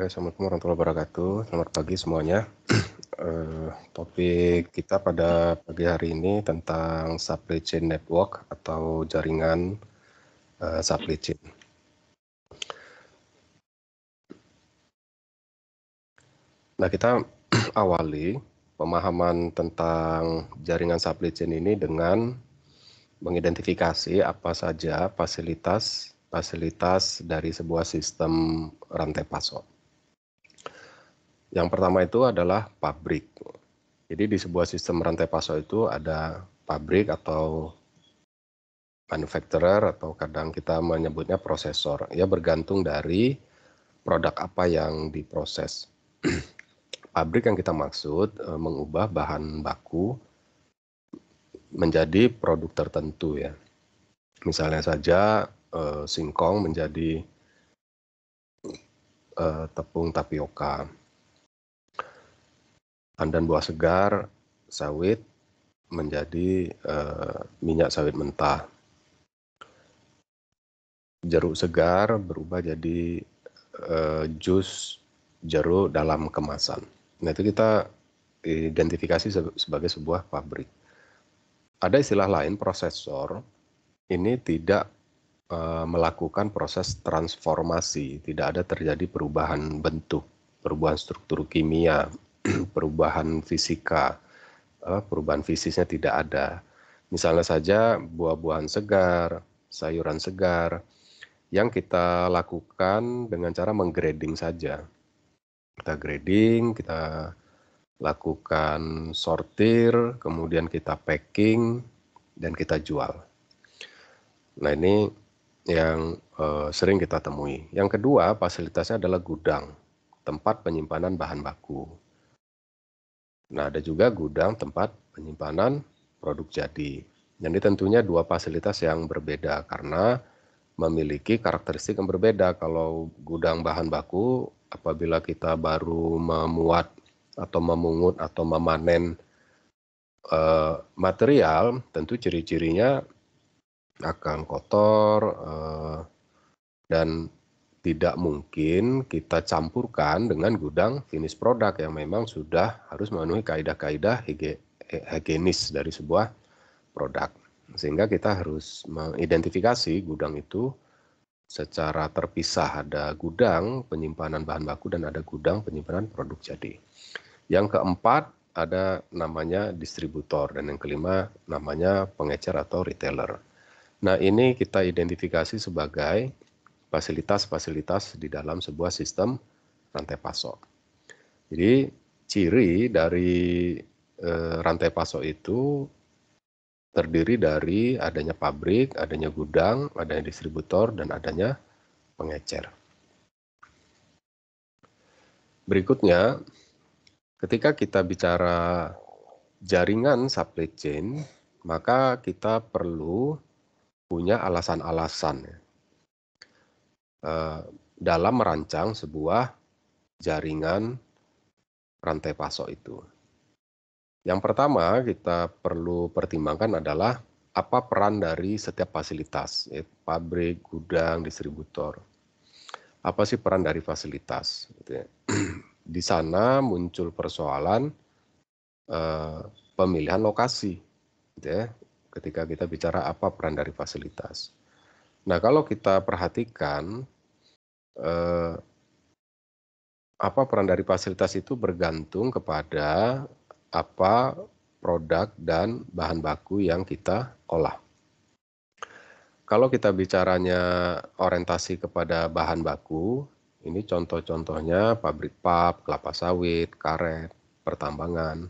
Eh, Assalamualaikum warahmatullahi wabarakatuh. Selamat pagi semuanya. uh, topik kita pada pagi hari ini tentang supply chain network atau jaringan uh, supply chain. Nah, kita awali pemahaman tentang jaringan supply chain ini dengan mengidentifikasi apa saja fasilitas fasilitas dari sebuah sistem rantai pasok. Yang pertama itu adalah pabrik. Jadi di sebuah sistem rantai pasok itu ada pabrik atau manufacturer atau kadang kita menyebutnya prosesor. Ya bergantung dari produk apa yang diproses. pabrik yang kita maksud eh, mengubah bahan baku menjadi produk tertentu ya. Misalnya saja eh, singkong menjadi eh, tepung tapioka pandan buah segar sawit menjadi uh, minyak sawit mentah. Jeruk segar berubah jadi uh, jus jeruk dalam kemasan. Nah itu kita identifikasi sebagai sebuah pabrik. Ada istilah lain prosesor ini tidak eh, melakukan proses transformasi, tidak ada terjadi perubahan bentuk, perubahan struktur kimia, perubahan fisika, eh, perubahan fisiknya tidak ada. Misalnya saja buah-buahan segar, sayuran segar, yang kita lakukan dengan cara menggrading saja. Kita grading, kita lakukan sortir, kemudian kita packing, dan kita jual. Nah ini yang eh, sering kita temui. Yang kedua, fasilitasnya adalah gudang, tempat penyimpanan bahan baku. Nah, ada juga gudang tempat penyimpanan produk jadi. Jadi tentunya dua fasilitas yang berbeda karena memiliki karakteristik yang berbeda. Kalau gudang bahan baku, apabila kita baru memuat atau memungut atau memanen uh, material, tentu ciri-cirinya akan kotor uh, dan tidak mungkin kita campurkan dengan gudang finish produk yang memang sudah harus memenuhi kaedah-kaedah higienis dari sebuah produk. Sehingga kita harus mengidentifikasi gudang itu secara terpisah ada gudang penyimpanan bahan baku dan ada gudang penyimpanan produk jadi. Yang keempat ada namanya distributor dan yang kelima namanya pengecer atau retailer. Nah, ini kita identifikasi sebagai fasilitas-fasilitas di dalam sebuah sistem rantai pasok. Jadi ciri dari eh, rantai pasok itu terdiri dari adanya pabrik, adanya gudang, adanya distributor, dan adanya pengecer. Berikutnya, ketika kita bicara jaringan supply chain, maka kita perlu punya alasan-alasan ya. Eh, dalam merancang sebuah jaringan rantai pasok itu. Yang pertama kita perlu pertimbangkan adalah apa peran dari setiap fasilitas, ya, pabrik, gudang, distributor. Apa sih peran dari fasilitas? Gitu ya? Di sana muncul persoalan eh, pemilihan lokasi, gitu ya. ketika kita bicara apa peran dari fasilitas. Nah, kalau kita perhatikan eh, apa peran dari fasilitas itu bergantung kepada apa produk dan bahan baku yang kita olah. Kalau kita bicaranya orientasi kepada bahan baku, ini contoh-contohnya pabrik pap, kelapa sawit, karet, pertambangan.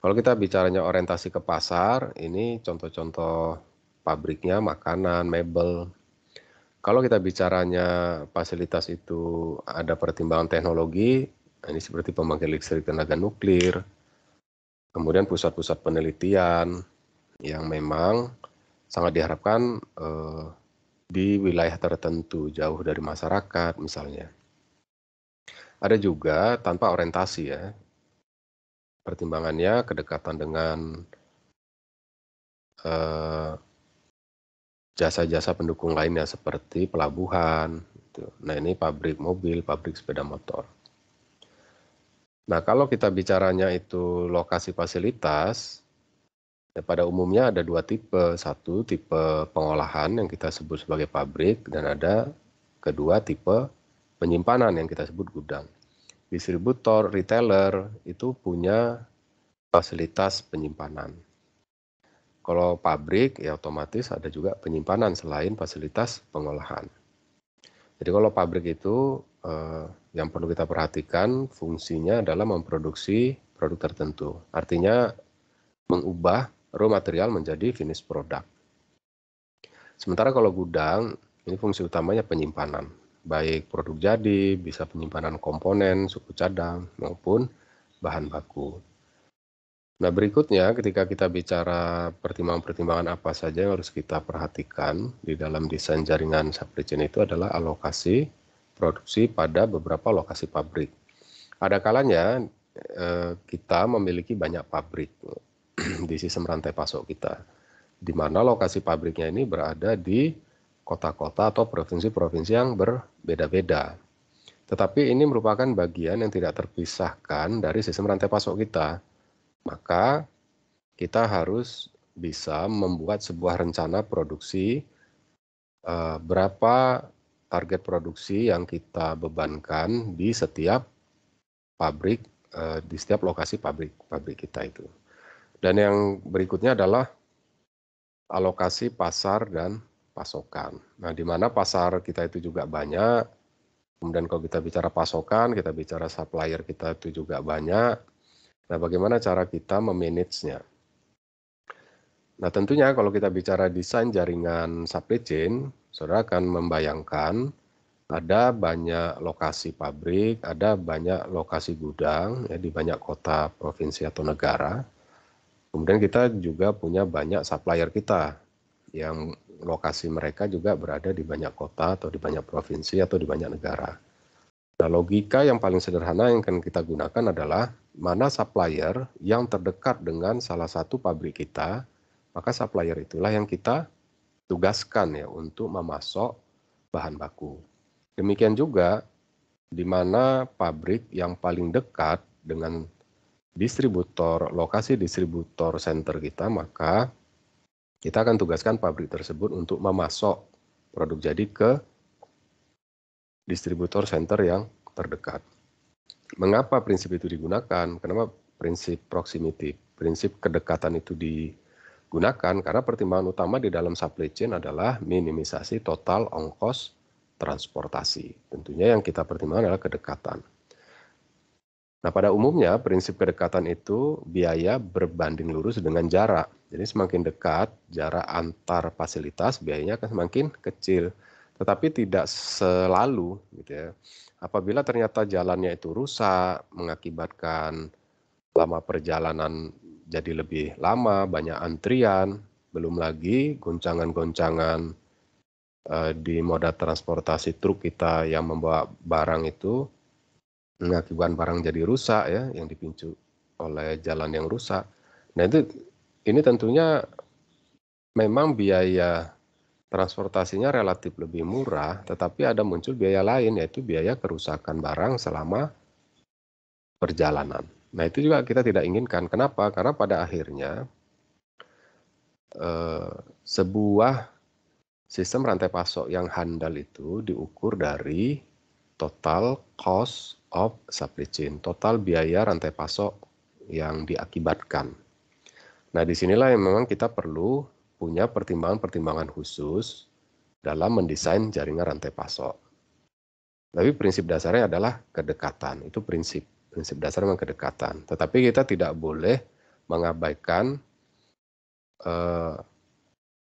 Kalau kita bicaranya orientasi ke pasar, ini contoh-contoh pabriknya makanan, mebel. Kalau kita bicaranya fasilitas itu ada pertimbangan teknologi, ini seperti pembangkit listrik tenaga nuklir, kemudian pusat-pusat penelitian yang memang sangat diharapkan eh, di wilayah tertentu jauh dari masyarakat misalnya. Ada juga tanpa orientasi ya. Pertimbangannya kedekatan dengan eh, jasa-jasa pendukung lainnya seperti pelabuhan. Gitu. Nah ini pabrik mobil, pabrik sepeda motor. Nah kalau kita bicaranya itu lokasi fasilitas, ya pada umumnya ada dua tipe. Satu tipe pengolahan yang kita sebut sebagai pabrik dan ada kedua tipe penyimpanan yang kita sebut gudang. Distributor, retailer itu punya fasilitas penyimpanan. Kalau pabrik ya otomatis ada juga penyimpanan selain fasilitas pengolahan. Jadi kalau pabrik itu eh, yang perlu kita perhatikan fungsinya adalah memproduksi produk tertentu. Artinya mengubah raw material menjadi finish product. Sementara kalau gudang, ini fungsi utamanya penyimpanan. Baik produk jadi, bisa penyimpanan komponen, suku cadang, maupun bahan baku. Nah, berikutnya ketika kita bicara pertimbangan-pertimbangan apa saja yang harus kita perhatikan di dalam desain jaringan supply chain itu adalah alokasi produksi pada beberapa lokasi pabrik. Ada kalanya eh, kita memiliki banyak pabrik di sistem rantai pasok kita, di mana lokasi pabriknya ini berada di kota-kota atau provinsi-provinsi yang berbeda-beda. Tetapi ini merupakan bagian yang tidak terpisahkan dari sistem rantai pasok kita maka kita harus bisa membuat sebuah rencana produksi eh, berapa target produksi yang kita bebankan di setiap pabrik eh, di setiap lokasi pabrik-pabrik kita itu. Dan yang berikutnya adalah alokasi pasar dan pasokan. Nah, di mana pasar kita itu juga banyak. Kemudian kalau kita bicara pasokan, kita bicara supplier kita itu juga banyak Nah, bagaimana cara kita memanagenya? Nah, tentunya kalau kita bicara desain jaringan supply chain, saudara akan membayangkan ada banyak lokasi pabrik, ada banyak lokasi gudang ya, di banyak kota, provinsi, atau negara. Kemudian kita juga punya banyak supplier kita yang lokasi mereka juga berada di banyak kota atau di banyak provinsi atau di banyak negara. Nah, logika yang paling sederhana yang akan kita gunakan adalah mana supplier yang terdekat dengan salah satu pabrik kita, maka supplier itulah yang kita tugaskan ya untuk memasok bahan baku. Demikian juga di mana pabrik yang paling dekat dengan distributor, lokasi distributor center kita, maka kita akan tugaskan pabrik tersebut untuk memasok produk jadi ke distributor center yang terdekat. Mengapa prinsip itu digunakan? Kenapa prinsip proximity, prinsip kedekatan itu digunakan? Karena pertimbangan utama di dalam supply chain adalah minimisasi total ongkos transportasi. Tentunya yang kita pertimbangkan adalah kedekatan. Nah, pada umumnya prinsip kedekatan itu biaya berbanding lurus dengan jarak. Jadi semakin dekat jarak antar fasilitas, biayanya akan semakin kecil tetapi tidak selalu gitu ya. Apabila ternyata jalannya itu rusak, mengakibatkan lama perjalanan jadi lebih lama, banyak antrian, belum lagi goncangan-goncangan eh, di moda transportasi truk kita yang membawa barang itu mengakibatkan barang jadi rusak ya, yang dipicu oleh jalan yang rusak. Nah itu ini tentunya memang biaya transportasinya relatif lebih murah, tetapi ada muncul biaya lain yaitu biaya kerusakan barang selama perjalanan. Nah, itu juga kita tidak inginkan. Kenapa? Karena pada akhirnya eh, sebuah sistem rantai pasok yang handal itu diukur dari total cost of supply chain, total biaya rantai pasok yang diakibatkan. Nah, disinilah yang memang kita perlu punya pertimbangan-pertimbangan khusus dalam mendesain jaringan rantai pasok. Tapi prinsip dasarnya adalah kedekatan, itu prinsip prinsip dasar memang kedekatan. Tetapi kita tidak boleh mengabaikan eh,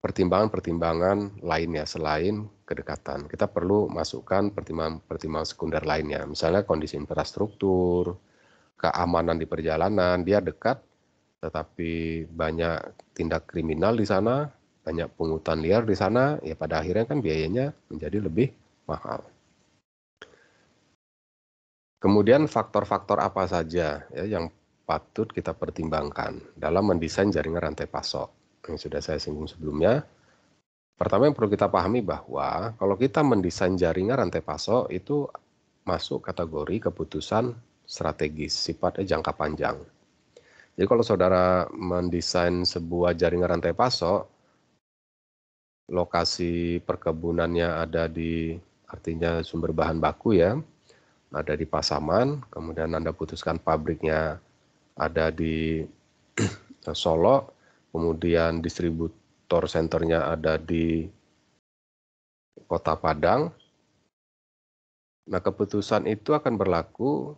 pertimbangan-pertimbangan eh, lainnya selain kedekatan. Kita perlu masukkan pertimbangan-pertimbangan sekunder lainnya, misalnya kondisi infrastruktur, keamanan di perjalanan, dia dekat tetapi banyak tindak kriminal di sana, banyak pungutan liar di sana, ya pada akhirnya kan biayanya menjadi lebih mahal. Kemudian faktor-faktor apa saja ya, yang patut kita pertimbangkan dalam mendesain jaringan rantai pasok yang sudah saya singgung sebelumnya. Pertama yang perlu kita pahami bahwa kalau kita mendesain jaringan rantai pasok itu masuk kategori keputusan strategis, sifatnya jangka panjang. Jadi kalau saudara mendesain sebuah jaringan rantai pasok, lokasi perkebunannya ada di artinya sumber bahan baku ya, ada di Pasaman, kemudian Anda putuskan pabriknya ada di Solo, kemudian distributor senternya ada di Kota Padang. Nah, keputusan itu akan berlaku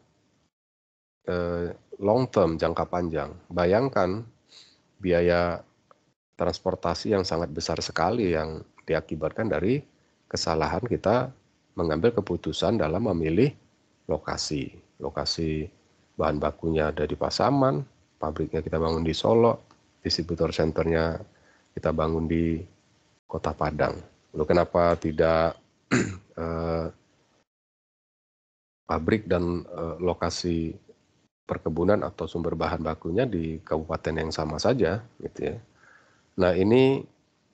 eh, long term, jangka panjang. Bayangkan biaya transportasi yang sangat besar sekali yang diakibatkan dari kesalahan kita mengambil keputusan dalam memilih lokasi. Lokasi bahan bakunya ada di Pasaman, pabriknya kita bangun di Solo, distributor centernya kita bangun di Kota Padang. Lalu kenapa tidak eh, pabrik dan eh, lokasi perkebunan atau sumber bahan bakunya di kabupaten yang sama saja gitu ya. Nah, ini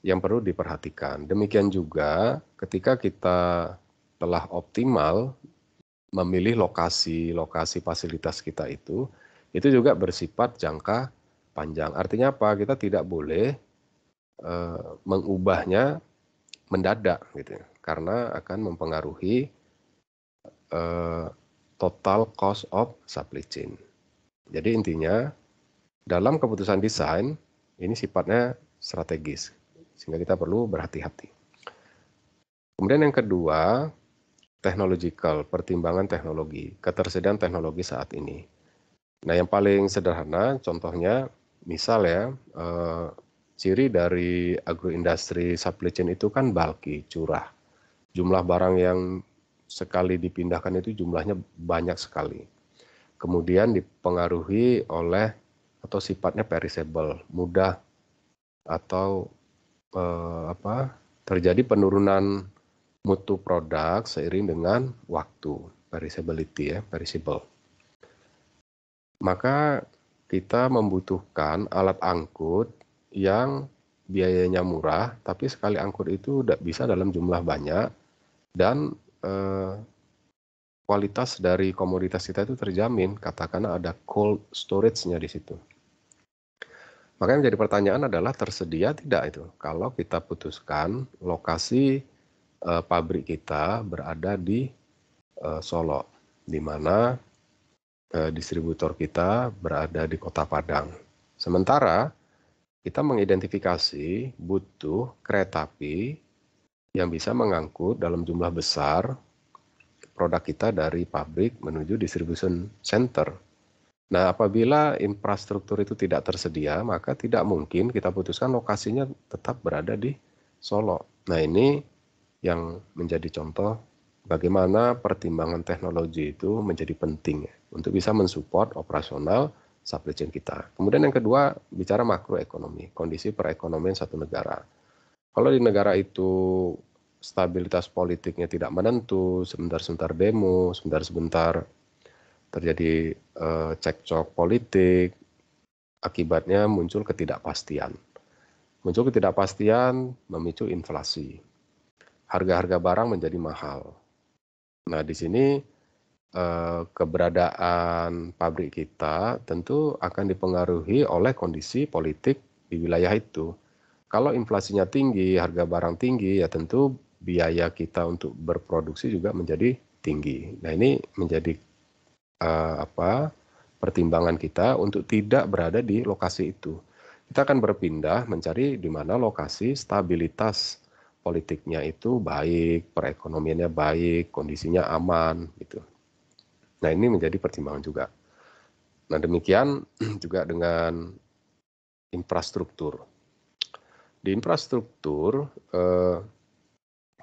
yang perlu diperhatikan. Demikian juga ketika kita telah optimal memilih lokasi-lokasi fasilitas kita itu, itu juga bersifat jangka panjang. Artinya apa? Kita tidak boleh e, mengubahnya mendadak gitu ya. karena akan mempengaruhi e, total cost of supply chain. Jadi intinya dalam keputusan desain ini sifatnya strategis sehingga kita perlu berhati-hati. Kemudian yang kedua, technological, pertimbangan teknologi, ketersediaan teknologi saat ini. Nah, yang paling sederhana contohnya misal ya eh, ciri dari agroindustri supply chain itu kan bulky, curah. Jumlah barang yang sekali dipindahkan itu jumlahnya banyak sekali kemudian dipengaruhi oleh atau sifatnya perishable, mudah atau eh, apa terjadi penurunan mutu produk seiring dengan waktu perishability ya perishable. Maka kita membutuhkan alat angkut yang biayanya murah, tapi sekali angkut itu tidak bisa dalam jumlah banyak dan eh, kualitas dari komoditas kita itu terjamin, katakanlah ada cold storage-nya di situ. Maka yang menjadi pertanyaan adalah tersedia tidak itu. Kalau kita putuskan lokasi e, pabrik kita berada di e, Solo, di mana e, distributor kita berada di Kota Padang. Sementara kita mengidentifikasi butuh kereta api yang bisa mengangkut dalam jumlah besar produk kita dari pabrik menuju distribution center. Nah, apabila infrastruktur itu tidak tersedia, maka tidak mungkin kita putuskan lokasinya tetap berada di Solo. Nah, ini yang menjadi contoh bagaimana pertimbangan teknologi itu menjadi penting untuk bisa mensupport operasional supply chain kita. Kemudian yang kedua, bicara makroekonomi, kondisi perekonomian satu negara. Kalau di negara itu stabilitas politiknya tidak menentu, sebentar-sebentar demo, sebentar-sebentar terjadi uh, cekcok politik, akibatnya muncul ketidakpastian. Muncul ketidakpastian memicu inflasi. Harga-harga barang menjadi mahal. Nah, di sini uh, keberadaan pabrik kita tentu akan dipengaruhi oleh kondisi politik di wilayah itu kalau inflasinya tinggi, harga barang tinggi, ya tentu biaya kita untuk berproduksi juga menjadi tinggi. Nah ini menjadi uh, apa pertimbangan kita untuk tidak berada di lokasi itu. Kita akan berpindah mencari di mana lokasi stabilitas politiknya itu baik, perekonomiannya baik, kondisinya aman gitu. Nah ini menjadi pertimbangan juga. Nah demikian juga dengan infrastruktur. Di infrastruktur eh,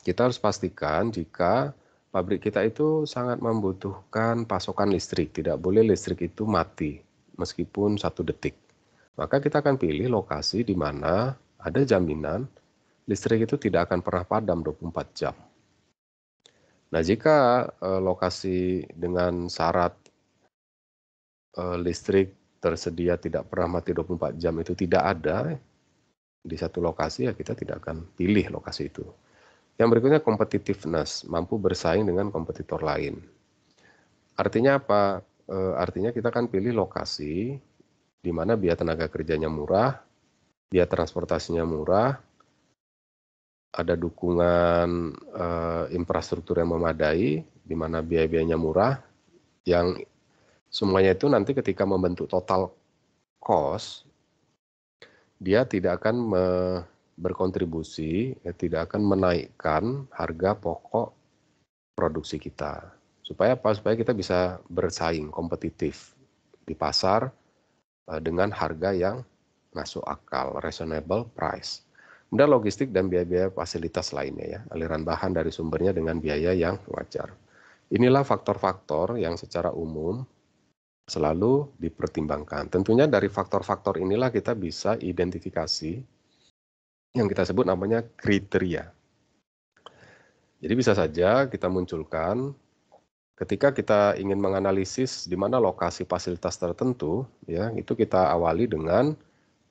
kita harus pastikan jika pabrik kita itu sangat membutuhkan pasokan listrik. Tidak boleh listrik itu mati meskipun satu detik. Maka kita akan pilih lokasi di mana ada jaminan listrik itu tidak akan pernah padam 24 jam. Nah, jika e, lokasi dengan syarat e, listrik tersedia tidak pernah mati 24 jam itu tidak ada di satu lokasi ya kita tidak akan pilih lokasi itu. Yang berikutnya competitiveness, mampu bersaing dengan kompetitor lain. Artinya apa? E, artinya kita kan pilih lokasi di mana biaya tenaga kerjanya murah, biaya transportasinya murah, ada dukungan e, infrastruktur yang memadai, di mana biaya-biayanya murah, yang semuanya itu nanti ketika membentuk total cost, dia tidak akan me, berkontribusi ya tidak akan menaikkan harga pokok produksi kita. Supaya apa? Supaya kita bisa bersaing kompetitif di pasar eh, dengan harga yang masuk akal, reasonable price. Kemudian logistik dan biaya-biaya fasilitas lainnya ya, aliran bahan dari sumbernya dengan biaya yang wajar. Inilah faktor-faktor yang secara umum selalu dipertimbangkan. Tentunya dari faktor-faktor inilah kita bisa identifikasi yang kita sebut namanya kriteria. Jadi bisa saja kita munculkan ketika kita ingin menganalisis di mana lokasi fasilitas tertentu, ya itu kita awali dengan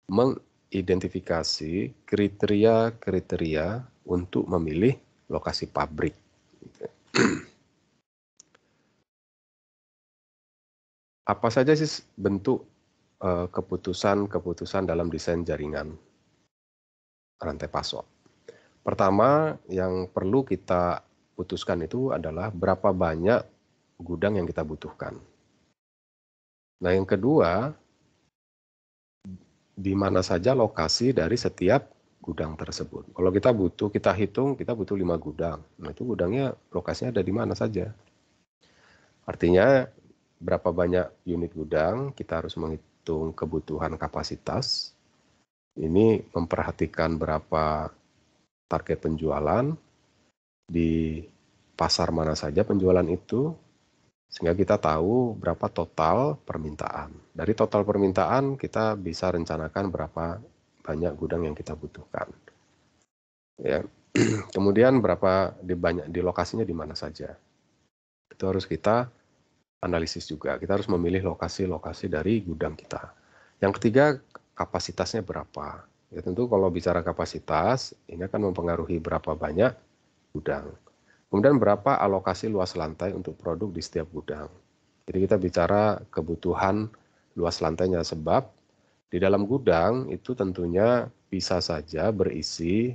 mengidentifikasi kriteria-kriteria untuk memilih lokasi pabrik. Apa saja sih bentuk eh, keputusan-keputusan dalam desain jaringan? rantai pasok. Pertama, yang perlu kita putuskan itu adalah berapa banyak gudang yang kita butuhkan. Nah, yang kedua, di mana saja lokasi dari setiap gudang tersebut. Kalau kita butuh, kita hitung, kita butuh lima gudang. Nah, itu gudangnya lokasinya ada di mana saja. Artinya, berapa banyak unit gudang, kita harus menghitung kebutuhan kapasitas, ini memperhatikan berapa target penjualan di pasar mana saja penjualan itu sehingga kita tahu berapa total permintaan. Dari total permintaan kita bisa rencanakan berapa banyak gudang yang kita butuhkan. Ya. Kemudian berapa di banyak di lokasinya di mana saja. Itu harus kita analisis juga. Kita harus memilih lokasi-lokasi dari gudang kita. Yang ketiga kapasitasnya berapa. Ya tentu kalau bicara kapasitas, ini akan mempengaruhi berapa banyak gudang. Kemudian berapa alokasi luas lantai untuk produk di setiap gudang. Jadi kita bicara kebutuhan luas lantainya sebab di dalam gudang itu tentunya bisa saja berisi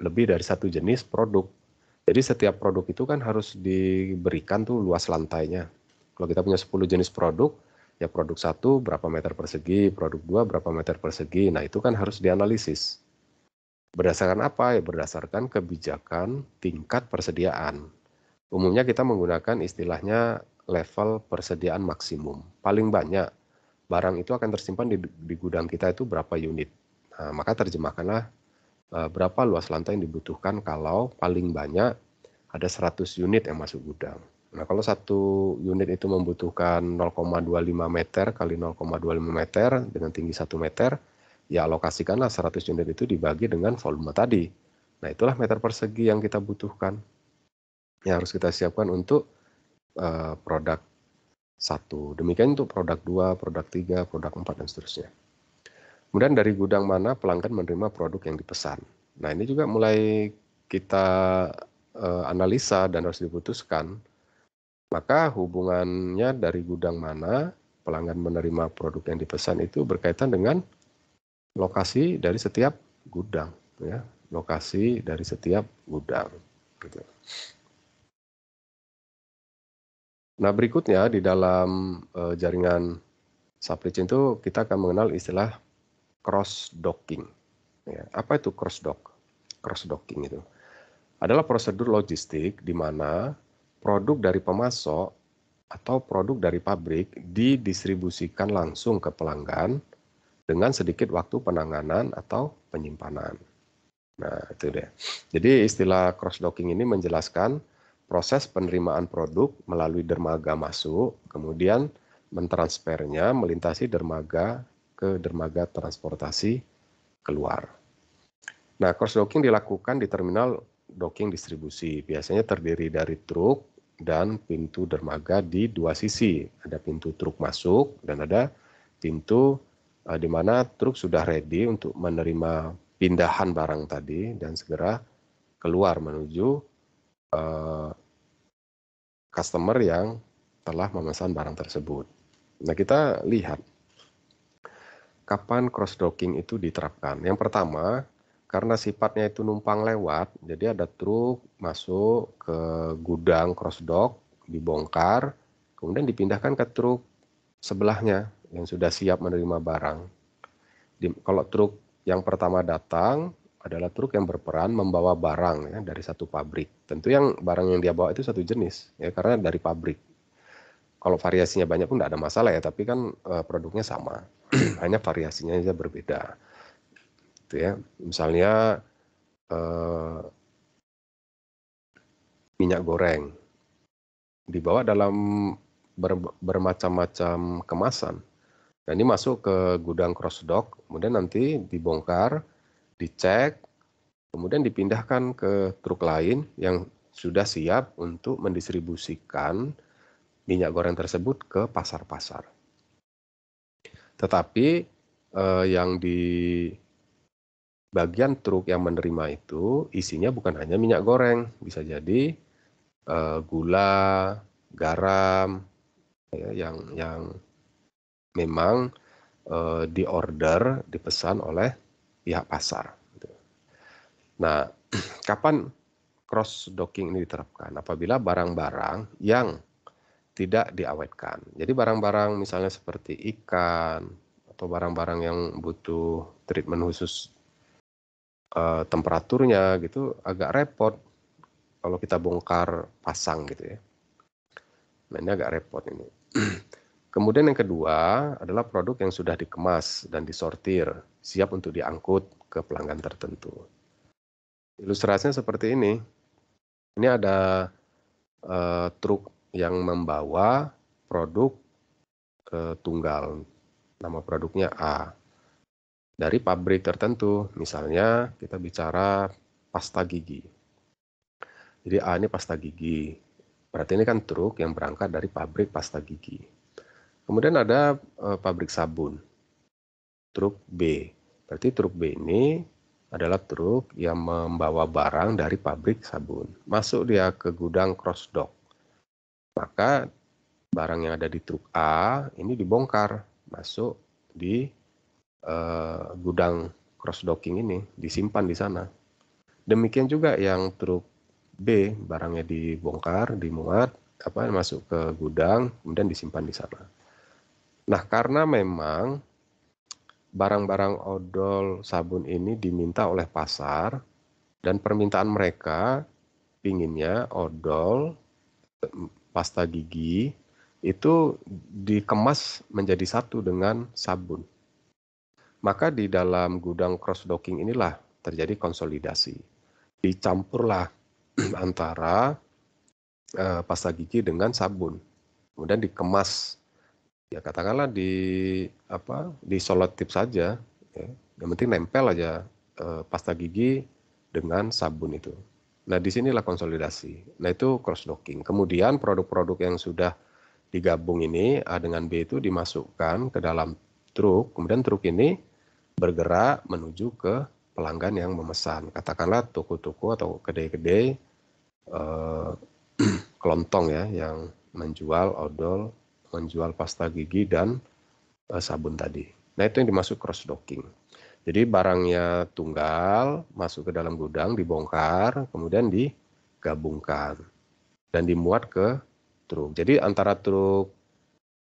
lebih dari satu jenis produk. Jadi setiap produk itu kan harus diberikan tuh luas lantainya. Kalau kita punya 10 jenis produk, ya produk satu berapa meter persegi, produk dua berapa meter persegi. Nah itu kan harus dianalisis. Berdasarkan apa? Ya berdasarkan kebijakan tingkat persediaan. Umumnya kita menggunakan istilahnya level persediaan maksimum. Paling banyak barang itu akan tersimpan di, di gudang kita itu berapa unit. Nah, maka terjemahkanlah eh, berapa luas lantai yang dibutuhkan kalau paling banyak ada 100 unit yang masuk gudang. Nah, kalau satu unit itu membutuhkan 0,25 meter kali 0,25 meter dengan tinggi 1 meter, ya alokasikanlah 100 unit itu dibagi dengan volume tadi. Nah, itulah meter persegi yang kita butuhkan. Yang harus kita siapkan untuk uh, produk satu Demikian untuk produk 2, produk 3, produk 4, dan seterusnya. Kemudian dari gudang mana pelanggan menerima produk yang dipesan. Nah, ini juga mulai kita uh, analisa dan harus diputuskan maka hubungannya dari gudang mana pelanggan menerima produk yang dipesan itu berkaitan dengan lokasi dari setiap gudang ya, lokasi dari setiap gudang gitu. Nah, berikutnya di dalam e, jaringan supply chain itu kita akan mengenal istilah cross docking. Ya, apa itu cross dock? Cross docking itu adalah prosedur logistik di mana produk dari pemasok atau produk dari pabrik didistribusikan langsung ke pelanggan dengan sedikit waktu penanganan atau penyimpanan. Nah, itu deh. Jadi istilah cross docking ini menjelaskan proses penerimaan produk melalui dermaga masuk, kemudian mentransfernya melintasi dermaga ke dermaga transportasi keluar. Nah, cross docking dilakukan di terminal docking distribusi. Biasanya terdiri dari truk, dan pintu dermaga di dua sisi. Ada pintu truk masuk dan ada pintu uh, di mana truk sudah ready untuk menerima pindahan barang tadi dan segera keluar menuju uh, customer yang telah memesan barang tersebut. Nah, kita lihat kapan cross docking itu diterapkan. Yang pertama, karena sifatnya itu numpang lewat, jadi ada truk masuk ke gudang cross dock, dibongkar, kemudian dipindahkan ke truk sebelahnya yang sudah siap menerima barang. Di, kalau truk yang pertama datang adalah truk yang berperan membawa barang ya, dari satu pabrik. Tentu yang barang yang dia bawa itu satu jenis ya karena dari pabrik. Kalau variasinya banyak pun tidak ada masalah ya, tapi kan eh, produknya sama, hanya variasinya saja berbeda gitu ya. Misalnya uh, minyak goreng dibawa dalam ber, bermacam-macam kemasan. dan nah, ini masuk ke gudang cross dock, kemudian nanti dibongkar, dicek, kemudian dipindahkan ke truk lain yang sudah siap untuk mendistribusikan minyak goreng tersebut ke pasar-pasar. Tetapi eh, yang di bagian truk yang menerima itu isinya bukan hanya minyak goreng, bisa jadi uh, gula, garam, ya, yang yang memang uh, diorder, dipesan oleh pihak pasar. Gitu. Nah, kapan cross docking ini diterapkan? Apabila barang-barang yang tidak diawetkan. Jadi barang-barang misalnya seperti ikan atau barang-barang yang butuh treatment khusus Eh, temperaturnya gitu agak repot kalau kita bongkar pasang gitu ya. Nah ini agak repot ini. Kemudian yang kedua adalah produk yang sudah dikemas dan disortir, siap untuk diangkut ke pelanggan tertentu. Ilustrasinya seperti ini. Ini ada uh, truk yang membawa produk uh, tunggal. Nama produknya A dari pabrik tertentu. Misalnya kita bicara pasta gigi. Jadi A ini pasta gigi. Berarti ini kan truk yang berangkat dari pabrik pasta gigi. Kemudian ada e, pabrik sabun. Truk B. Berarti truk B ini adalah truk yang membawa barang dari pabrik sabun. Masuk dia ke gudang cross dock. Maka barang yang ada di truk A ini dibongkar, masuk di uh, gudang cross docking ini disimpan di sana. Demikian juga yang truk B barangnya dibongkar, dimuat, apa masuk ke gudang, kemudian disimpan di sana. Nah, karena memang barang-barang odol sabun ini diminta oleh pasar dan permintaan mereka pinginnya odol pasta gigi itu dikemas menjadi satu dengan sabun. Maka di dalam gudang cross docking inilah terjadi konsolidasi. Dicampurlah antara uh, pasta gigi dengan sabun. Kemudian dikemas. Ya katakanlah di apa? di solotip saja ya. Yang penting nempel aja uh, pasta gigi dengan sabun itu. Nah, di sinilah konsolidasi. Nah, itu cross docking. Kemudian produk-produk yang sudah digabung ini A dengan B itu dimasukkan ke dalam truk. Kemudian truk ini bergerak menuju ke pelanggan yang memesan. Katakanlah toko-toko atau kedai-kedai eh, kelontong ya yang menjual odol, menjual pasta gigi dan eh, sabun tadi. Nah, itu yang dimaksud cross docking. Jadi barangnya tunggal masuk ke dalam gudang, dibongkar, kemudian digabungkan dan dimuat ke truk. Jadi antara truk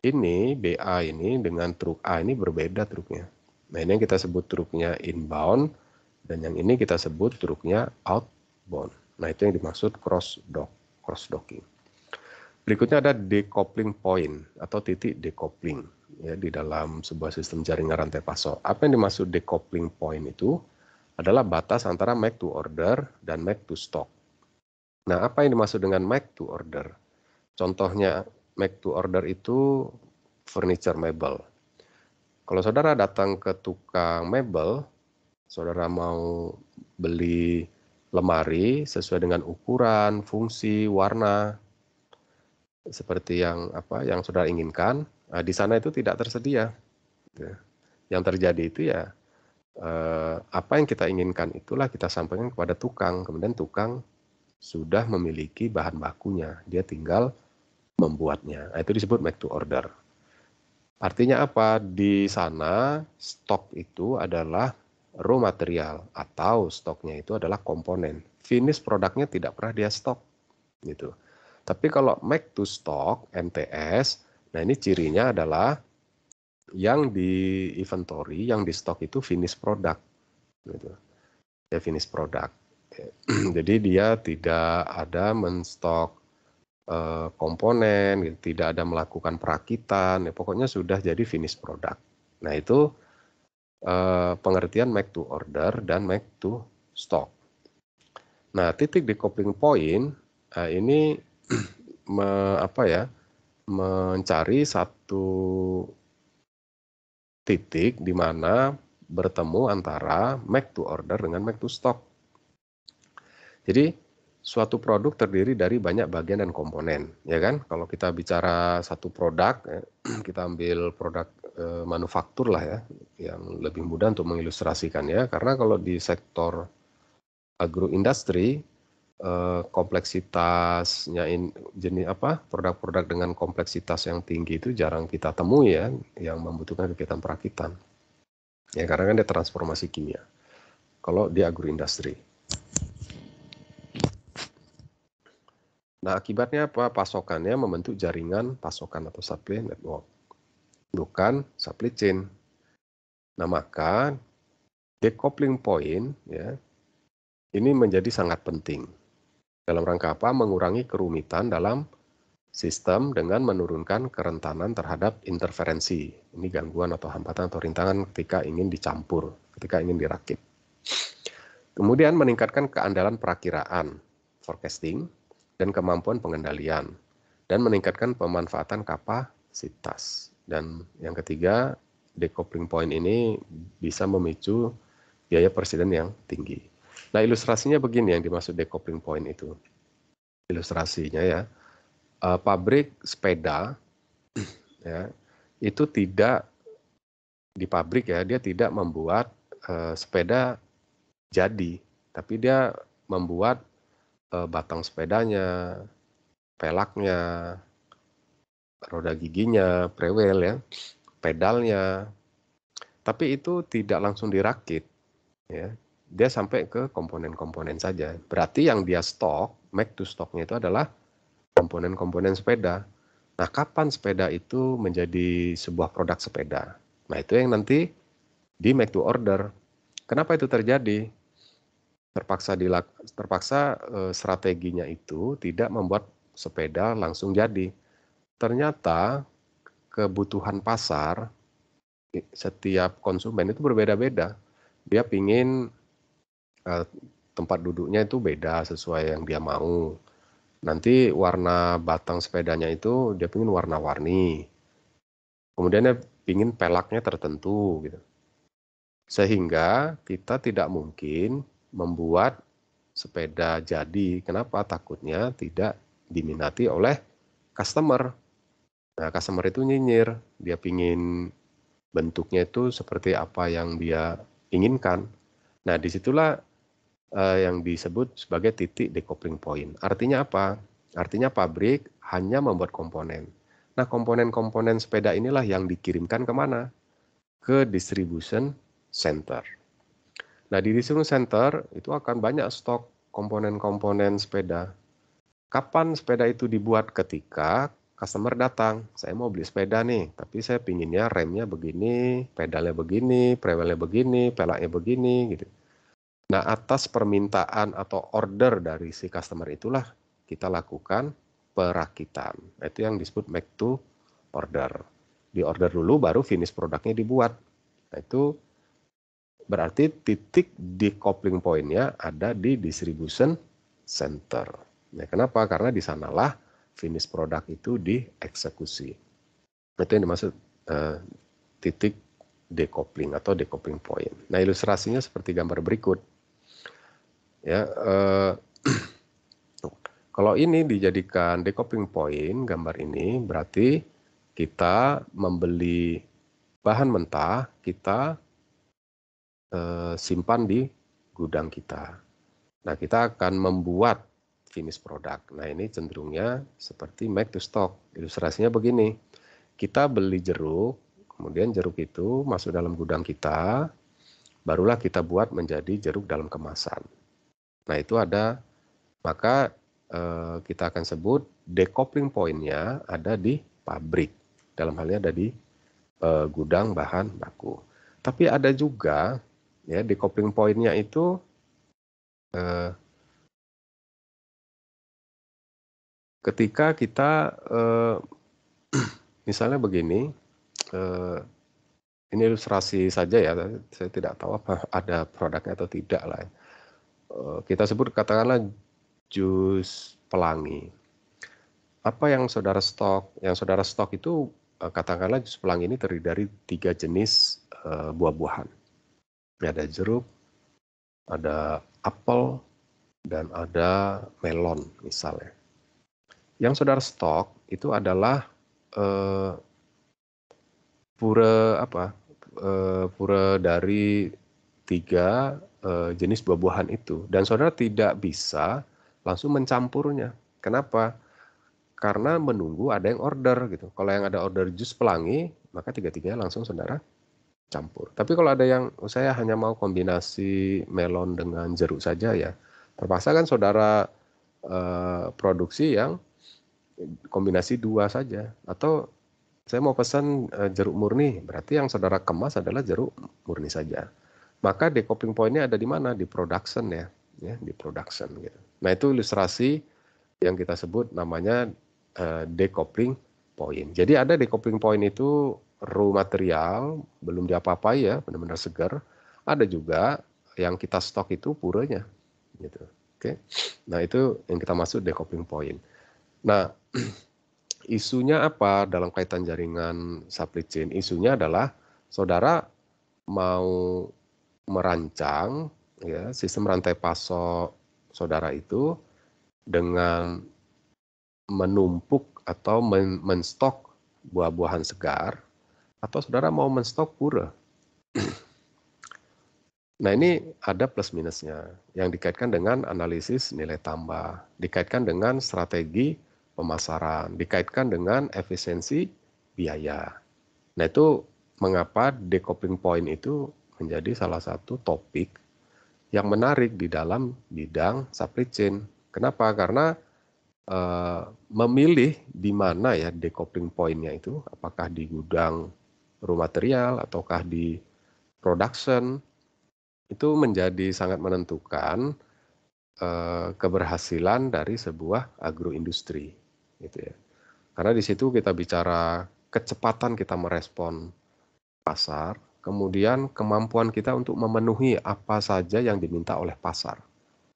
ini BA ini dengan truk A ini berbeda truknya. Nah, ini yang kita sebut truknya inbound dan yang ini kita sebut truknya outbound. Nah, itu yang dimaksud cross dock, cross docking. Berikutnya ada decoupling point atau titik decoupling ya di dalam sebuah sistem jaringan rantai pasok. Apa yang dimaksud decoupling point itu adalah batas antara make to order dan make to stock. Nah, apa yang dimaksud dengan make to order? Contohnya make to order itu furniture mebel kalau saudara datang ke tukang mebel, saudara mau beli lemari sesuai dengan ukuran, fungsi, warna seperti yang apa yang saudara inginkan, nah, di sana itu tidak tersedia. Ya. Yang terjadi itu ya eh, apa yang kita inginkan itulah kita sampaikan kepada tukang, kemudian tukang sudah memiliki bahan bakunya, dia tinggal membuatnya. Nah, itu disebut make to order. Artinya apa? Di sana stok itu adalah raw material atau stoknya itu adalah komponen. Finish produknya tidak pernah dia stok gitu. Tapi kalau make to stock MTS, nah ini cirinya adalah yang di inventory, yang di stok itu finish produk gitu. Ya finish produk Jadi dia tidak ada menstok Eh, komponen, gitu. tidak ada melakukan perakitan, ya pokoknya sudah jadi finish product. Nah itu uh, pengertian make to order dan make to stock. Nah titik di decoupling point uh, ini me, apa ya mencari satu titik di mana bertemu antara make to order dengan make to stock. Jadi suatu produk terdiri dari banyak bagian dan komponen, ya kan? Kalau kita bicara satu produk, ya, kita ambil produk eh, manufaktur lah ya, yang lebih mudah untuk mengilustrasikan ya, karena kalau di sektor agroindustri e, eh, kompleksitasnya in, jenis apa produk-produk dengan kompleksitas yang tinggi itu jarang kita temui ya, yang membutuhkan kegiatan perakitan, ya karena kan dia transformasi kimia. Kalau di agroindustri Nah, akibatnya apa? Pasokannya membentuk jaringan pasokan atau supply network, bukan supply chain. Nah, maka decoupling point ya ini menjadi sangat penting. Dalam rangka apa? Mengurangi kerumitan dalam sistem dengan menurunkan kerentanan terhadap interferensi. Ini gangguan atau hambatan atau rintangan ketika ingin dicampur, ketika ingin dirakit. Kemudian meningkatkan keandalan perakiraan, forecasting, dan kemampuan pengendalian dan meningkatkan pemanfaatan kapasitas. Dan yang ketiga, decoupling point ini bisa memicu biaya presiden yang tinggi. Nah, ilustrasinya begini yang dimaksud decoupling point itu. Ilustrasinya ya, eh, pabrik sepeda ya, itu tidak di pabrik ya, dia tidak membuat uh, sepeda jadi, tapi dia membuat Eh, batang sepedanya, pelaknya, roda giginya, prewel ya, pedalnya. Tapi itu tidak langsung dirakit, ya. Dia sampai ke komponen-komponen saja. Berarti yang dia stok, make to stocknya itu adalah komponen-komponen sepeda. Nah, kapan sepeda itu menjadi sebuah produk sepeda? Nah, itu yang nanti di make to order. Kenapa itu terjadi? terpaksa dilak terpaksa e, strateginya itu tidak membuat sepeda langsung jadi. Ternyata kebutuhan pasar setiap konsumen itu berbeda-beda. Dia pingin e, tempat duduknya itu beda sesuai yang dia mau. Nanti warna batang sepedanya itu dia pingin warna-warni. Kemudian dia pingin pelaknya tertentu gitu. Sehingga kita tidak mungkin membuat sepeda jadi. Kenapa? Takutnya tidak diminati oleh customer. Nah, customer itu nyinyir, dia pingin bentuknya itu seperti apa yang dia inginkan. Nah, disitulah eh, yang disebut sebagai titik decoupling point. Artinya apa? Artinya pabrik hanya membuat komponen. Nah, komponen-komponen sepeda inilah yang dikirimkan kemana? Ke distribution center. Nah, di receiving center itu akan banyak stok komponen-komponen sepeda. Kapan sepeda itu dibuat? Ketika customer datang, saya mau beli sepeda nih, tapi saya pinginnya remnya begini, pedalnya begini, prewelnya begini, pelaknya begini, gitu. Nah, atas permintaan atau order dari si customer itulah kita lakukan perakitan. Itu yang disebut make to order. Di order dulu baru finish produknya dibuat. Nah, itu Berarti titik di coupling pointnya ada di distribution center. Nah, kenapa? Karena di sanalah finish produk itu dieksekusi. Itu yang dimaksud eh, titik decoupling atau decoupling point. Nah, ilustrasinya seperti gambar berikut. Ya, eh, kalau ini dijadikan decoupling point gambar ini berarti kita membeli bahan mentah, kita Eh, simpan di gudang kita. Nah, kita akan membuat finish product. Nah, ini cenderungnya seperti make to stock. Ilustrasinya begini. Kita beli jeruk, kemudian jeruk itu masuk dalam gudang kita, barulah kita buat menjadi jeruk dalam kemasan. Nah, itu ada maka eh, kita akan sebut decoupling point-nya ada di pabrik. Dalam halnya ada di eh, gudang bahan baku. Tapi ada juga ya di decoupling pointnya itu eh, ketika kita eh, misalnya begini eh, ini ilustrasi saja ya saya tidak tahu apa ada produknya atau tidak lah eh, kita sebut katakanlah jus pelangi apa yang saudara stok yang saudara stok itu eh, katakanlah jus pelangi ini terdiri dari tiga jenis eh, buah-buahan ada jeruk, ada apel, dan ada melon misalnya. Yang saudara stok itu adalah eh, pura apa? Eh, pura dari tiga eh, jenis buah-buahan itu dan saudara tidak bisa langsung mencampurnya. Kenapa? Karena menunggu ada yang order gitu. Kalau yang ada order jus pelangi, maka tiga-tiganya langsung saudara campur. Tapi kalau ada yang oh, saya hanya mau kombinasi melon dengan jeruk saja ya, terpaksa kan saudara eh, produksi yang kombinasi dua saja atau saya mau pesan eh, jeruk murni, berarti yang saudara kemas adalah jeruk murni saja. Maka decoupling pointnya ada di mana? Di production ya, ya di production gitu. Nah itu ilustrasi yang kita sebut namanya eh, decoupling point. Jadi ada decoupling point itu raw material, belum diapa apa ya, benar-benar segar. Ada juga yang kita stok itu puranya gitu. Oke, okay? nah itu yang kita masuk decoupling point. Nah, isunya apa dalam kaitan jaringan supply chain? Isunya adalah saudara mau merancang ya sistem rantai pasok saudara itu dengan menumpuk atau menstok buah-buahan segar atau saudara mau menstok pura. Nah ini ada plus minusnya yang dikaitkan dengan analisis nilai tambah, dikaitkan dengan strategi pemasaran, dikaitkan dengan efisiensi biaya. Nah itu mengapa decoupling point itu menjadi salah satu topik yang menarik di dalam bidang supply chain. Kenapa? Karena e, memilih di mana ya decoupling pointnya itu, apakah di gudang raw material ataukah di production itu menjadi sangat menentukan uh, keberhasilan dari sebuah agroindustri gitu ya. Karena di situ kita bicara kecepatan kita merespon pasar, kemudian kemampuan kita untuk memenuhi apa saja yang diminta oleh pasar.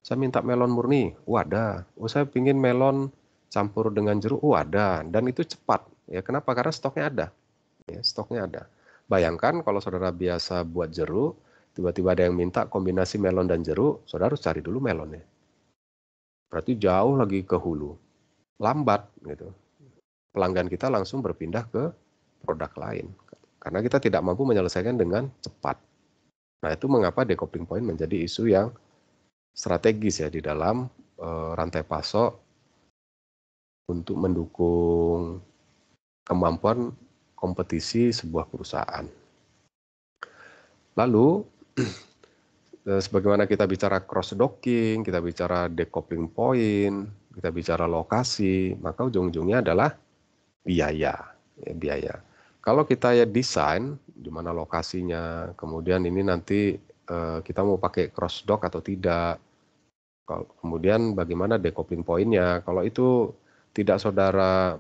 Saya minta melon murni, oh ada. Oh saya pingin melon campur dengan jeruk, oh ada. Dan itu cepat. Ya kenapa? Karena stoknya ada ya, stoknya ada. Bayangkan kalau saudara biasa buat jeruk, tiba-tiba ada yang minta kombinasi melon dan jeruk, saudara harus cari dulu melonnya. Berarti jauh lagi ke hulu. Lambat gitu. Pelanggan kita langsung berpindah ke produk lain. Karena kita tidak mampu menyelesaikan dengan cepat. Nah itu mengapa decoupling point menjadi isu yang strategis ya di dalam e, rantai pasok untuk mendukung kemampuan kompetisi sebuah perusahaan. Lalu eh, sebagaimana kita bicara cross docking, kita bicara decoupling point, kita bicara lokasi, maka ujung-ujungnya adalah biaya, ya, biaya. Kalau kita ya desain di mana lokasinya, kemudian ini nanti eh, kita mau pakai cross dock atau tidak. Kemudian bagaimana decoupling pointnya? Kalau itu tidak saudara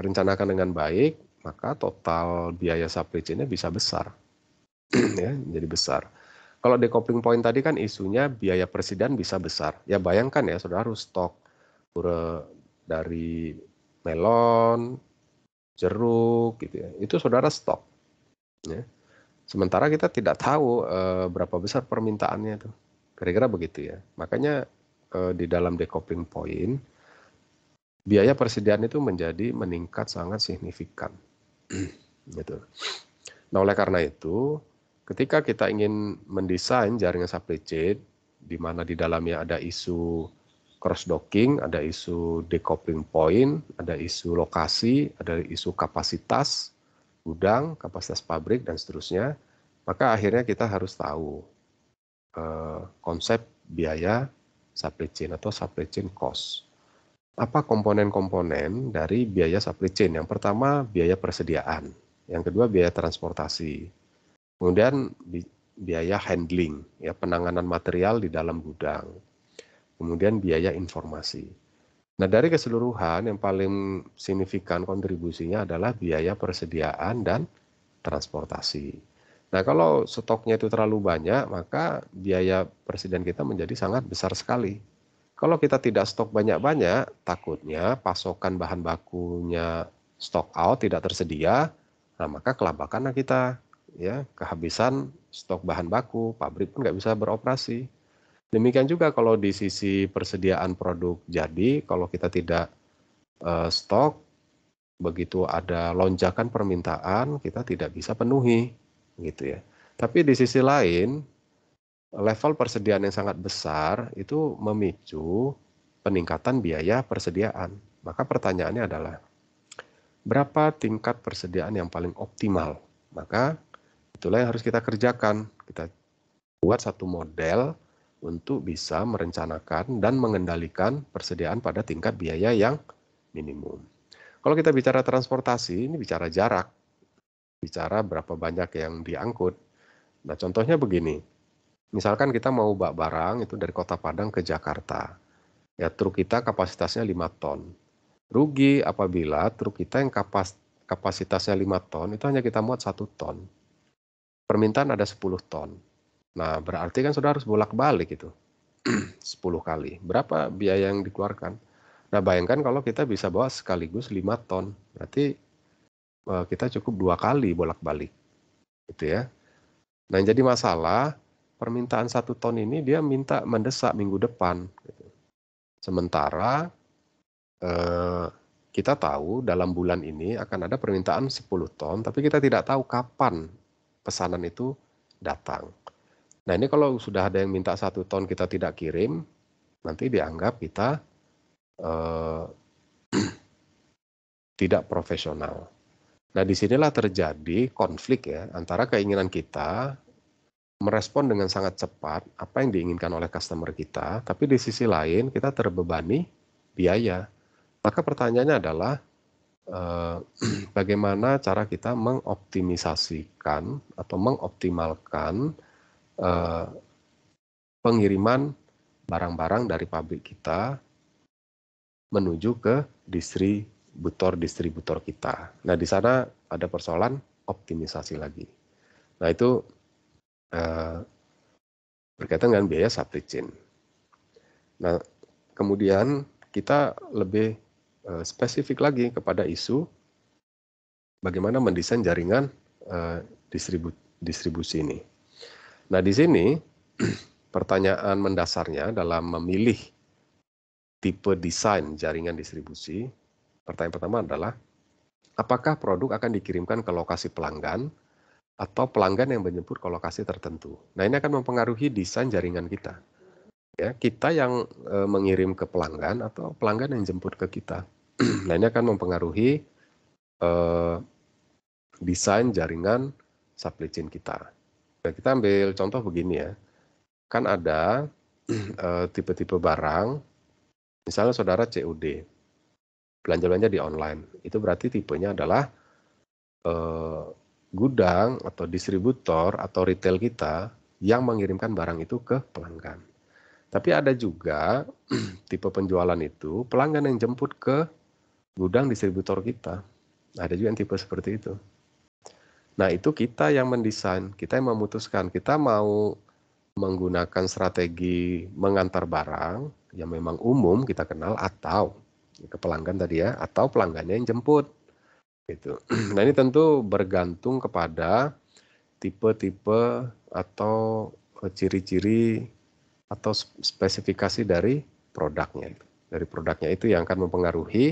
rencanakan dengan baik, maka total biaya supply chain-nya bisa besar. ya, jadi besar. Kalau decoupling point tadi kan isunya biaya presiden bisa besar. Ya bayangkan ya saudara harus stok dari melon, jeruk gitu ya. Itu saudara stok. Ya. Sementara kita tidak tahu e, berapa besar permintaannya itu. Kira-kira begitu ya. Makanya e, di dalam decoupling point biaya persediaan itu menjadi meningkat sangat signifikan. gitu. Nah, oleh karena itu, ketika kita ingin mendesain jaringan supply chain di mana di dalamnya ada isu cross docking, ada isu decoupling point, ada isu lokasi, ada isu kapasitas gudang, kapasitas pabrik dan seterusnya, maka akhirnya kita harus tahu eh, konsep biaya supply chain atau supply chain cost apa komponen-komponen dari biaya supply chain. Yang pertama biaya persediaan, yang kedua biaya transportasi, kemudian biaya handling, ya penanganan material di dalam gudang, kemudian biaya informasi. Nah dari keseluruhan yang paling signifikan kontribusinya adalah biaya persediaan dan transportasi. Nah kalau stoknya itu terlalu banyak maka biaya persediaan kita menjadi sangat besar sekali kalau kita tidak stok banyak-banyak, takutnya pasokan bahan bakunya stok out tidak tersedia, nah maka kelabakan kita ya kehabisan stok bahan baku, pabrik pun nggak bisa beroperasi. Demikian juga kalau di sisi persediaan produk jadi, kalau kita tidak uh, stok, begitu ada lonjakan permintaan kita tidak bisa penuhi, gitu ya. Tapi di sisi lain level persediaan yang sangat besar itu memicu peningkatan biaya persediaan. Maka pertanyaannya adalah berapa tingkat persediaan yang paling optimal? Maka itulah yang harus kita kerjakan. Kita buat satu model untuk bisa merencanakan dan mengendalikan persediaan pada tingkat biaya yang minimum. Kalau kita bicara transportasi, ini bicara jarak, bicara berapa banyak yang diangkut. Nah, contohnya begini, misalkan kita mau bawa barang itu dari kota Padang ke Jakarta. Ya truk kita kapasitasnya 5 ton. Rugi apabila truk kita yang kapas, kapasitasnya 5 ton itu hanya kita muat 1 ton. Permintaan ada 10 ton. Nah, berarti kan sudah harus bolak-balik itu. 10 kali. Berapa biaya yang dikeluarkan? Nah, bayangkan kalau kita bisa bawa sekaligus 5 ton. Berarti eh, kita cukup dua kali bolak-balik. Gitu ya. Nah, jadi masalah permintaan satu ton ini dia minta mendesak minggu depan. Gitu. Sementara eh, kita tahu dalam bulan ini akan ada permintaan 10 ton, tapi kita tidak tahu kapan pesanan itu datang. Nah ini kalau sudah ada yang minta satu ton kita tidak kirim, nanti dianggap kita eh, tidak profesional. Nah disinilah terjadi konflik ya antara keinginan kita merespon dengan sangat cepat apa yang diinginkan oleh customer kita, tapi di sisi lain kita terbebani biaya. Maka pertanyaannya adalah eh, bagaimana cara kita mengoptimisasikan atau mengoptimalkan eh, pengiriman barang-barang dari pabrik kita menuju ke distributor-distributor kita. Nah, di sana ada persoalan optimisasi lagi. Nah, itu Eh, berkaitan dengan biaya supply chain. Nah, kemudian kita lebih eh, spesifik lagi kepada isu bagaimana mendesain jaringan eh, distribusi ini. Nah, di sini pertanyaan mendasarnya dalam memilih tipe desain jaringan distribusi, pertanyaan pertama adalah apakah produk akan dikirimkan ke lokasi pelanggan atau pelanggan yang menyebut ke lokasi tertentu. Nah, ini akan mempengaruhi desain jaringan kita. Ya, kita yang e, mengirim ke pelanggan atau pelanggan yang jemput ke kita. nah, ini akan mempengaruhi e, desain jaringan supply chain kita. Nah, kita ambil contoh begini ya. Kan ada e, tipe-tipe barang, misalnya saudara COD, belanja-belanja di online. Itu berarti tipenya adalah e, gudang atau distributor atau retail kita yang mengirimkan barang itu ke pelanggan. Tapi ada juga tipe penjualan itu pelanggan yang jemput ke gudang distributor kita. Ada juga yang tipe seperti itu. Nah, itu kita yang mendesain, kita yang memutuskan, kita mau menggunakan strategi mengantar barang yang memang umum kita kenal atau ke pelanggan tadi ya, atau pelanggannya yang jemput gitu. Nah ini tentu bergantung kepada tipe-tipe atau eh, ciri-ciri atau spesifikasi dari produknya. Dari produknya itu yang akan mempengaruhi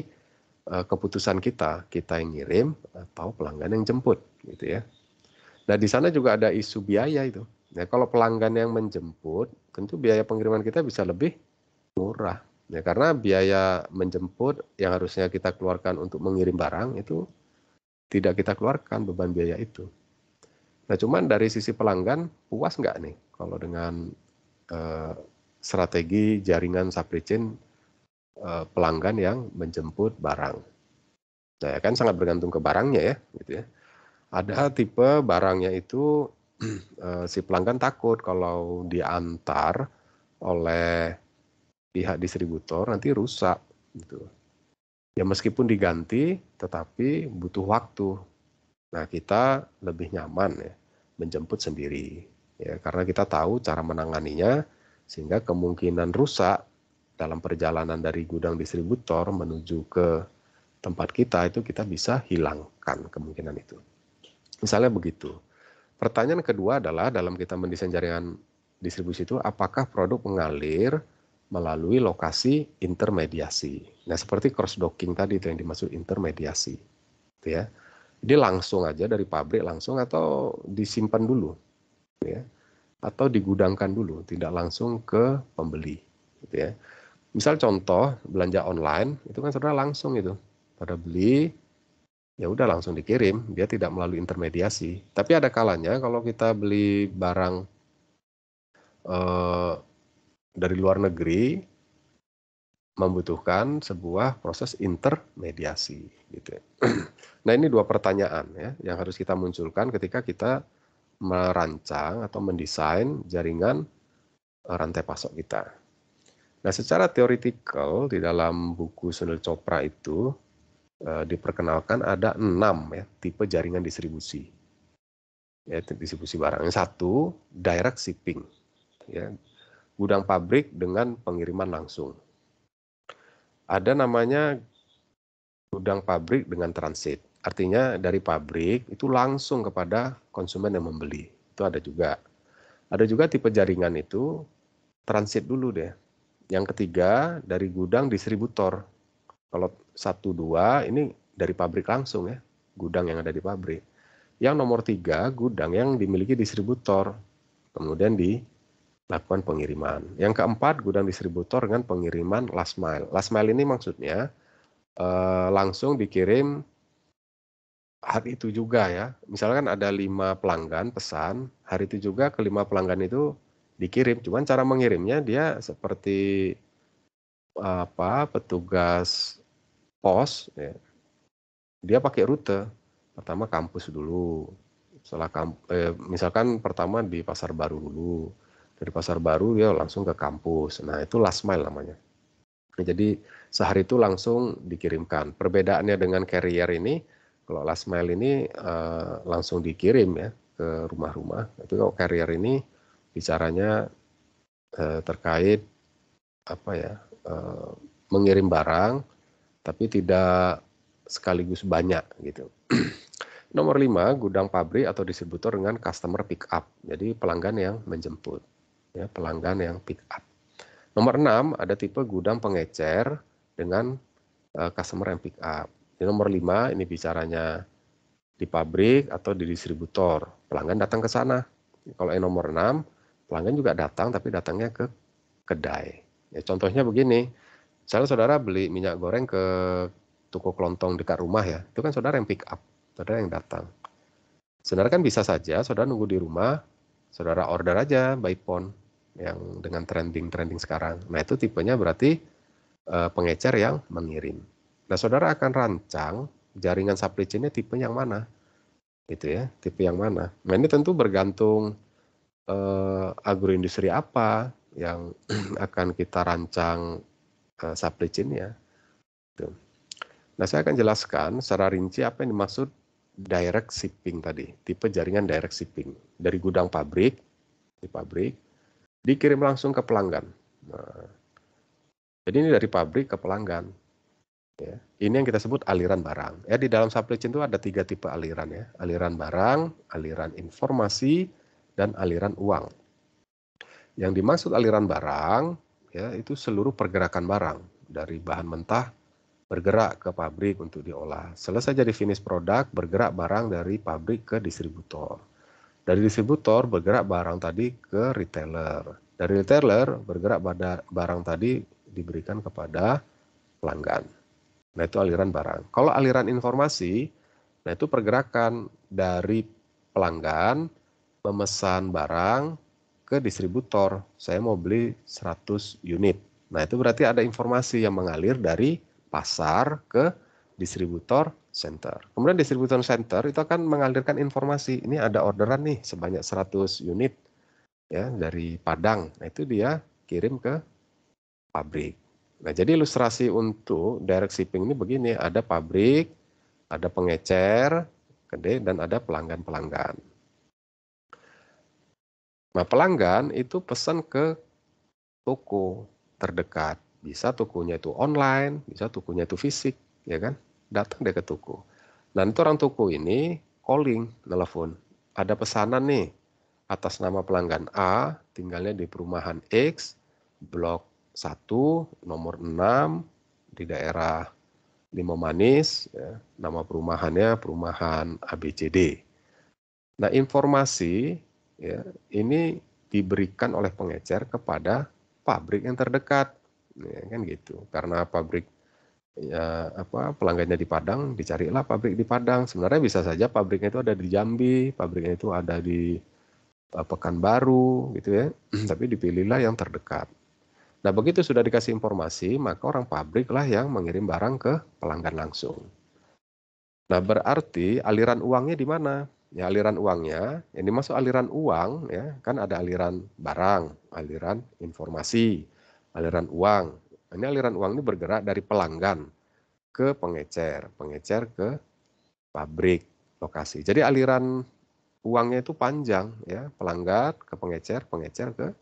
eh, keputusan kita, kita yang ngirim atau pelanggan yang jemput, gitu ya. Nah di sana juga ada isu biaya itu. Nah kalau pelanggan yang menjemput, tentu biaya pengiriman kita bisa lebih murah. Ya, karena biaya menjemput yang harusnya kita keluarkan untuk mengirim barang itu tidak kita keluarkan beban biaya itu. Nah, cuman dari sisi pelanggan puas nggak nih kalau dengan uh, strategi jaringan supply chain uh, pelanggan yang menjemput barang. Nah, ya kan sangat bergantung ke barangnya ya, gitu ya. Ada tipe barangnya itu eh, si pelanggan takut kalau diantar oleh pihak distributor nanti rusak gitu ya meskipun diganti tetapi butuh waktu. Nah, kita lebih nyaman ya menjemput sendiri ya karena kita tahu cara menanganinya sehingga kemungkinan rusak dalam perjalanan dari gudang distributor menuju ke tempat kita itu kita bisa hilangkan kemungkinan itu. Misalnya begitu. Pertanyaan kedua adalah dalam kita mendesain jaringan distribusi itu apakah produk mengalir melalui lokasi intermediasi. Nah, seperti cross docking tadi itu yang dimaksud intermediasi. Gitu ya. Jadi langsung aja dari pabrik langsung atau disimpan dulu. Gitu ya. Atau digudangkan dulu, tidak langsung ke pembeli. Gitu ya. Misal contoh belanja online, itu kan saudara langsung itu. Pada beli, ya udah langsung dikirim, dia tidak melalui intermediasi. Tapi ada kalanya kalau kita beli barang eh, dari luar negeri membutuhkan sebuah proses intermediasi gitu. Nah, ini dua pertanyaan ya yang harus kita munculkan ketika kita merancang atau mendesain jaringan eh, rantai pasok kita. Nah, secara teoritikal di dalam buku Sunil Chopra itu eh, diperkenalkan ada enam ya tipe jaringan distribusi. Ya, distribusi barang. Yang satu, direct shipping. Ya, gudang pabrik dengan pengiriman langsung. Ada namanya gudang pabrik dengan transit. Artinya dari pabrik itu langsung kepada konsumen yang membeli. Itu ada juga. Ada juga tipe jaringan itu transit dulu deh. Yang ketiga dari gudang distributor. Kalau satu dua ini dari pabrik langsung ya, gudang yang ada di pabrik. Yang nomor tiga gudang yang dimiliki distributor, kemudian di lakukan pengiriman. Yang keempat, gudang distributor dengan pengiriman last mile. Last mile ini maksudnya eh, langsung dikirim hari itu juga ya. Misalkan ada lima pelanggan pesan, hari itu juga kelima pelanggan itu dikirim. Cuman cara mengirimnya dia seperti apa petugas pos ya. Dia pakai rute. Pertama kampus dulu. Setelah kamp eh, misalkan pertama di Pasar Baru dulu dari pasar baru ya langsung ke kampus. Nah itu last mile namanya. Nah, jadi sehari itu langsung dikirimkan. Perbedaannya dengan carrier ini, kalau last mile ini uh, langsung dikirim ya ke rumah-rumah. Tapi kalau carrier ini bicaranya uh, terkait apa ya uh, mengirim barang, tapi tidak sekaligus banyak gitu. Nomor lima, gudang pabrik atau distributor dengan customer pick up, jadi pelanggan yang menjemput ya, pelanggan yang pick up. Nomor enam ada tipe gudang pengecer dengan uh, customer yang pick up. Di nomor lima ini bicaranya di pabrik atau di distributor. Pelanggan datang ke sana. Kalau yang nomor enam pelanggan juga datang tapi datangnya ke kedai. Ya, contohnya begini, misalnya saudara beli minyak goreng ke toko kelontong dekat rumah ya, itu kan saudara yang pick up, saudara yang datang. Sebenarnya kan bisa saja, saudara nunggu di rumah, saudara order aja by phone yang dengan trending-trending sekarang. Nah, itu tipenya berarti uh, pengecer yang mengirim. Nah, saudara akan rancang jaringan supply chain-nya tipe yang mana? Gitu ya, tipe yang mana? Nah, ini tentu bergantung uh, agroindustri apa yang akan kita rancang uh, supply chain-nya. Gitu. Nah, saya akan jelaskan secara rinci apa yang dimaksud direct shipping tadi, tipe jaringan direct shipping dari gudang pabrik di pabrik dikirim langsung ke pelanggan. Nah, jadi ini dari pabrik ke pelanggan. Ya, ini yang kita sebut aliran barang. Ya, di dalam supply chain itu ada tiga tipe aliran ya, aliran barang, aliran informasi, dan aliran uang. Yang dimaksud aliran barang ya itu seluruh pergerakan barang dari bahan mentah bergerak ke pabrik untuk diolah. Selesai jadi finish produk bergerak barang dari pabrik ke distributor. Dari distributor bergerak barang tadi ke retailer. Dari retailer bergerak pada barang tadi diberikan kepada pelanggan. Nah itu aliran barang. Kalau aliran informasi, nah itu pergerakan dari pelanggan memesan barang ke distributor. Saya mau beli 100 unit. Nah itu berarti ada informasi yang mengalir dari pasar ke distributor center. Kemudian distribution center itu akan mengalirkan informasi. Ini ada orderan nih sebanyak 100 unit ya dari Padang. Nah, itu dia kirim ke pabrik. Nah, jadi ilustrasi untuk direct shipping ini begini, ada pabrik, ada pengecer, gede dan ada pelanggan-pelanggan. Nah, pelanggan itu pesan ke toko terdekat. Bisa tokonya itu online, bisa tokonya itu fisik, ya kan? datang dia ke toko. Dan itu orang toko ini calling, telepon. Ada pesanan nih atas nama pelanggan A, tinggalnya di perumahan X, blok 1, nomor 6, di daerah Lima Manis, ya, nama perumahannya perumahan ABCD. Nah, informasi ya, ini diberikan oleh pengecer kepada pabrik yang terdekat, ya, kan gitu. Karena pabrik ya apa pelanggannya di Padang dicarilah pabrik di Padang sebenarnya bisa saja pabriknya itu ada di Jambi pabriknya itu ada di uh, Pekanbaru gitu ya tapi dipilihlah yang terdekat nah begitu sudah dikasih informasi maka orang pabrik lah yang mengirim barang ke pelanggan langsung nah berarti aliran uangnya di mana ya aliran uangnya ya, ini masuk aliran uang ya kan ada aliran barang aliran informasi aliran uang ini aliran uang ini bergerak dari pelanggan ke pengecer, pengecer ke pabrik, lokasi. Jadi aliran uangnya itu panjang ya, pelanggan ke pengecer, pengecer ke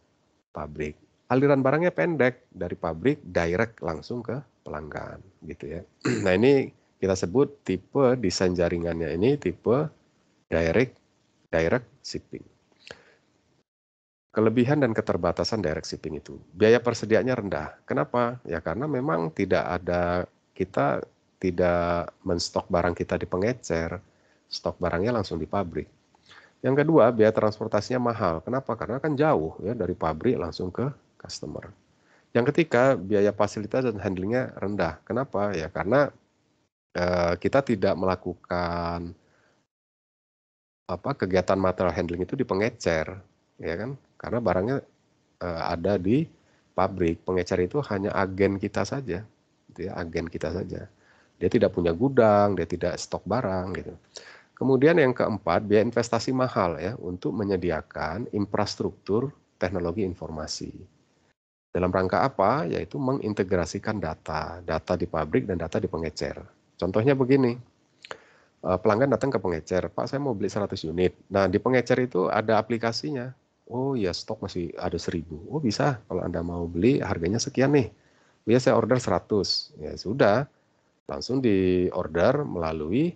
pabrik. Aliran barangnya pendek dari pabrik direct langsung ke pelanggan gitu ya. nah, ini kita sebut tipe desain jaringannya ini tipe direct direct shipping kelebihan dan keterbatasan direct shipping itu. Biaya persediaannya rendah. Kenapa? Ya karena memang tidak ada kita tidak menstok barang kita di pengecer, stok barangnya langsung di pabrik. Yang kedua, biaya transportasinya mahal. Kenapa? Karena kan jauh ya dari pabrik langsung ke customer. Yang ketiga, biaya fasilitas dan handlingnya rendah. Kenapa? Ya karena eh, kita tidak melakukan apa kegiatan material handling itu di pengecer, ya kan? karena barangnya uh, ada di pabrik. Pengecer itu hanya agen kita saja, gitu ya agen kita saja. Dia tidak punya gudang, dia tidak stok barang gitu. Kemudian yang keempat, biaya investasi mahal ya untuk menyediakan infrastruktur teknologi informasi. Dalam rangka apa? Yaitu mengintegrasikan data, data di pabrik dan data di pengecer. Contohnya begini, eh, pelanggan datang ke pengecer, Pak saya mau beli 100 unit. Nah di pengecer itu ada aplikasinya, Oh ya stok masih ada 1000. Oh bisa kalau Anda mau beli harganya sekian nih. Biasanya saya order 100. Ya sudah. Langsung di order melalui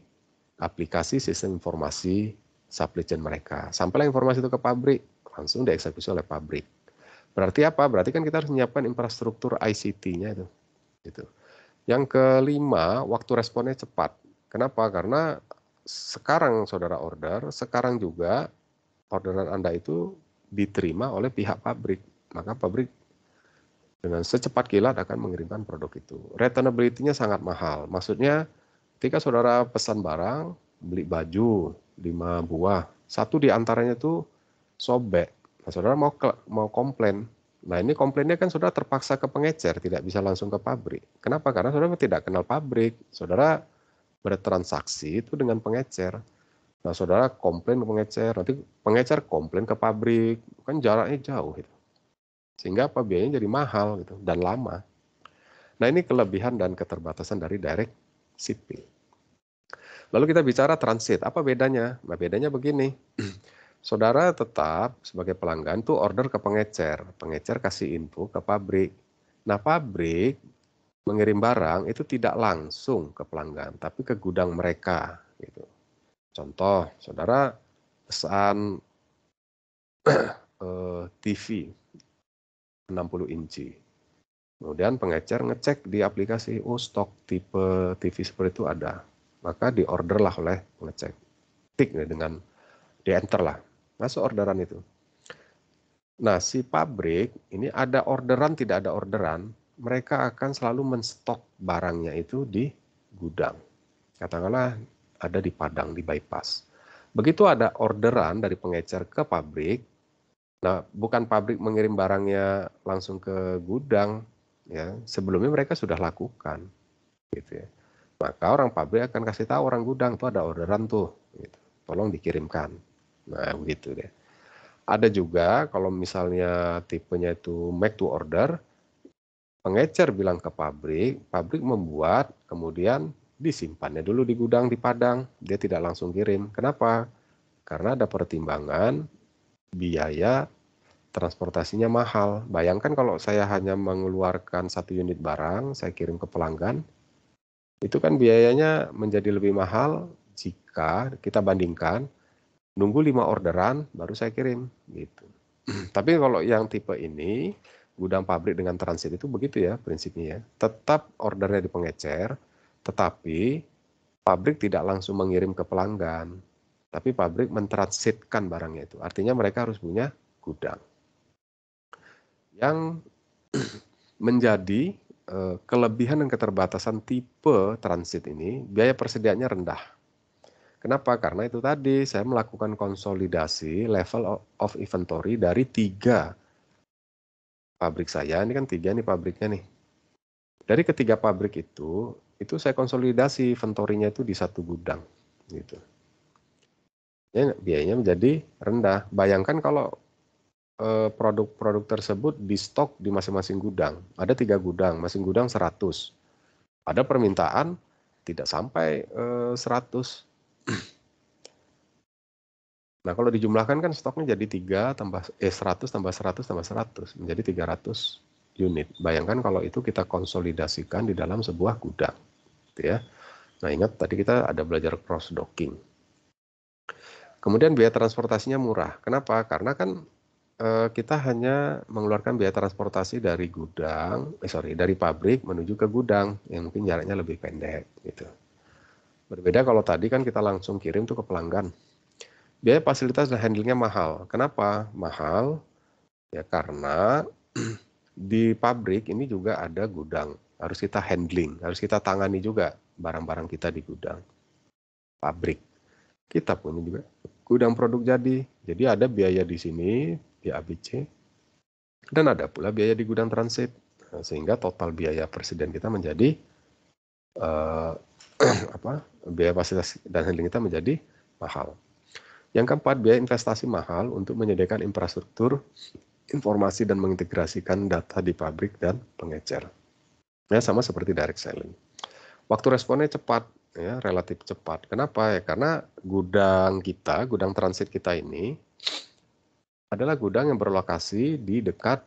aplikasi sistem informasi supply chain mereka. Sampailah informasi itu ke pabrik, langsung dieksekusi oleh pabrik. Berarti apa? Berarti kan kita harus menyiapkan infrastruktur ICT-nya itu. Gitu. Yang kelima, waktu responnya cepat. Kenapa? Karena sekarang saudara order, sekarang juga orderan Anda itu diterima oleh pihak pabrik. Maka pabrik dengan secepat kilat akan mengirimkan produk itu. Returnability-nya sangat mahal. Maksudnya ketika saudara pesan barang, beli baju lima buah, satu di antaranya tuh sobek. Nah, saudara mau mau komplain. Nah, ini komplainnya kan saudara terpaksa ke pengecer, tidak bisa langsung ke pabrik. Kenapa? Karena saudara tidak kenal pabrik. Saudara bertransaksi itu dengan pengecer. Nah, saudara komplain ke pengecer, nanti pengecer komplain ke pabrik, kan jaraknya jauh gitu. Sehingga apa biayanya jadi mahal gitu dan lama. Nah, ini kelebihan dan keterbatasan dari direct shipping. Lalu kita bicara transit, apa bedanya? Nah, bedanya begini. Saudara tetap sebagai pelanggan tuh order ke pengecer, pengecer kasih info ke pabrik. Nah, pabrik mengirim barang itu tidak langsung ke pelanggan, tapi ke gudang mereka gitu. Contoh, saudara pesan TV eh, 60 inci. Kemudian pengecer ngecek di aplikasi, oh stok tipe TV seperti itu ada. Maka diorderlah oleh pengecek. Tik dengan di enter lah. Masuk nah, orderan itu. Nah, si pabrik ini ada orderan, tidak ada orderan, mereka akan selalu menstok barangnya itu di gudang. Katakanlah ada di Padang di bypass. Begitu ada orderan dari pengecer ke pabrik, nah bukan pabrik mengirim barangnya langsung ke gudang, ya sebelumnya mereka sudah lakukan, gitu ya. Maka orang pabrik akan kasih tahu orang gudang tuh ada orderan tuh, gitu. tolong dikirimkan. Nah begitu deh. Ada juga kalau misalnya tipenya itu make to order, pengecer bilang ke pabrik, pabrik membuat, kemudian disimpannya dulu di gudang di Padang, dia tidak langsung kirim. Kenapa? Karena ada pertimbangan biaya transportasinya mahal. Bayangkan kalau saya hanya mengeluarkan satu unit barang, saya kirim ke pelanggan, itu kan biayanya menjadi lebih mahal jika kita bandingkan nunggu lima orderan baru saya kirim gitu. Tapi kalau yang tipe ini gudang pabrik dengan transit itu begitu ya prinsipnya ya. Tetap ordernya di pengecer, tetapi pabrik tidak langsung mengirim ke pelanggan, tapi pabrik mentransitkan barangnya itu. Artinya mereka harus punya gudang. Yang menjadi eh, kelebihan dan keterbatasan tipe transit ini, biaya persediaannya rendah. Kenapa? Karena itu tadi saya melakukan konsolidasi level of inventory dari tiga pabrik saya. Ini kan tiga nih pabriknya nih. Dari ketiga pabrik itu, itu saya konsolidasi inventory itu di satu gudang gitu. Ya, biayanya menjadi rendah. Bayangkan kalau eh, produk-produk tersebut di stok di masing-masing gudang. Ada tiga gudang, masing gudang 100. Ada permintaan tidak sampai eh, 100. Nah, kalau dijumlahkan kan stoknya jadi 3 tambah eh 100 tambah 100 tambah 100 menjadi 300 unit. Bayangkan kalau itu kita konsolidasikan di dalam sebuah gudang gitu ya. Nah, ingat tadi kita ada belajar cross docking. Kemudian biaya transportasinya murah. Kenapa? Karena kan eh, kita hanya mengeluarkan biaya transportasi dari gudang, eh sorry, dari pabrik menuju ke gudang yang mungkin jaraknya lebih pendek gitu. Berbeda kalau tadi kan kita langsung kirim tuh ke pelanggan. Biaya fasilitas dan handlingnya mahal. Kenapa? Mahal ya karena di pabrik ini juga ada gudang harus kita handling, harus kita tangani juga barang-barang kita di gudang, pabrik. Kita punya juga gudang produk jadi. Jadi ada biaya di sini, di ABC, dan ada pula biaya di gudang transit. Nah, sehingga total biaya presiden kita menjadi uh, apa biaya fasilitas dan handling kita menjadi mahal. Yang keempat, biaya investasi mahal untuk menyediakan infrastruktur, informasi, dan mengintegrasikan data di pabrik dan pengecer. Ya sama seperti direct selling. Waktu responnya cepat, ya relatif cepat. Kenapa ya? Karena gudang kita, gudang transit kita ini adalah gudang yang berlokasi di dekat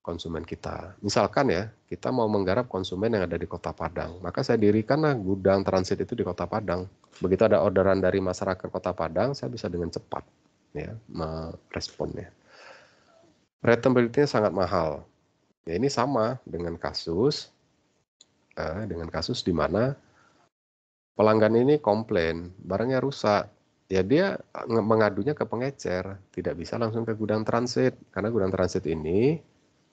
konsumen kita. Misalkan ya, kita mau menggarap konsumen yang ada di Kota Padang, maka saya dirikanlah gudang transit itu di Kota Padang. Begitu ada orderan dari masyarakat Kota Padang, saya bisa dengan cepat ya meresponnya. returnability sangat mahal. Ya ini sama dengan kasus Nah, dengan kasus di mana pelanggan ini komplain barangnya rusak, ya dia eh, mengadunya ke pengecer, tidak bisa langsung ke gudang transit karena gudang transit ini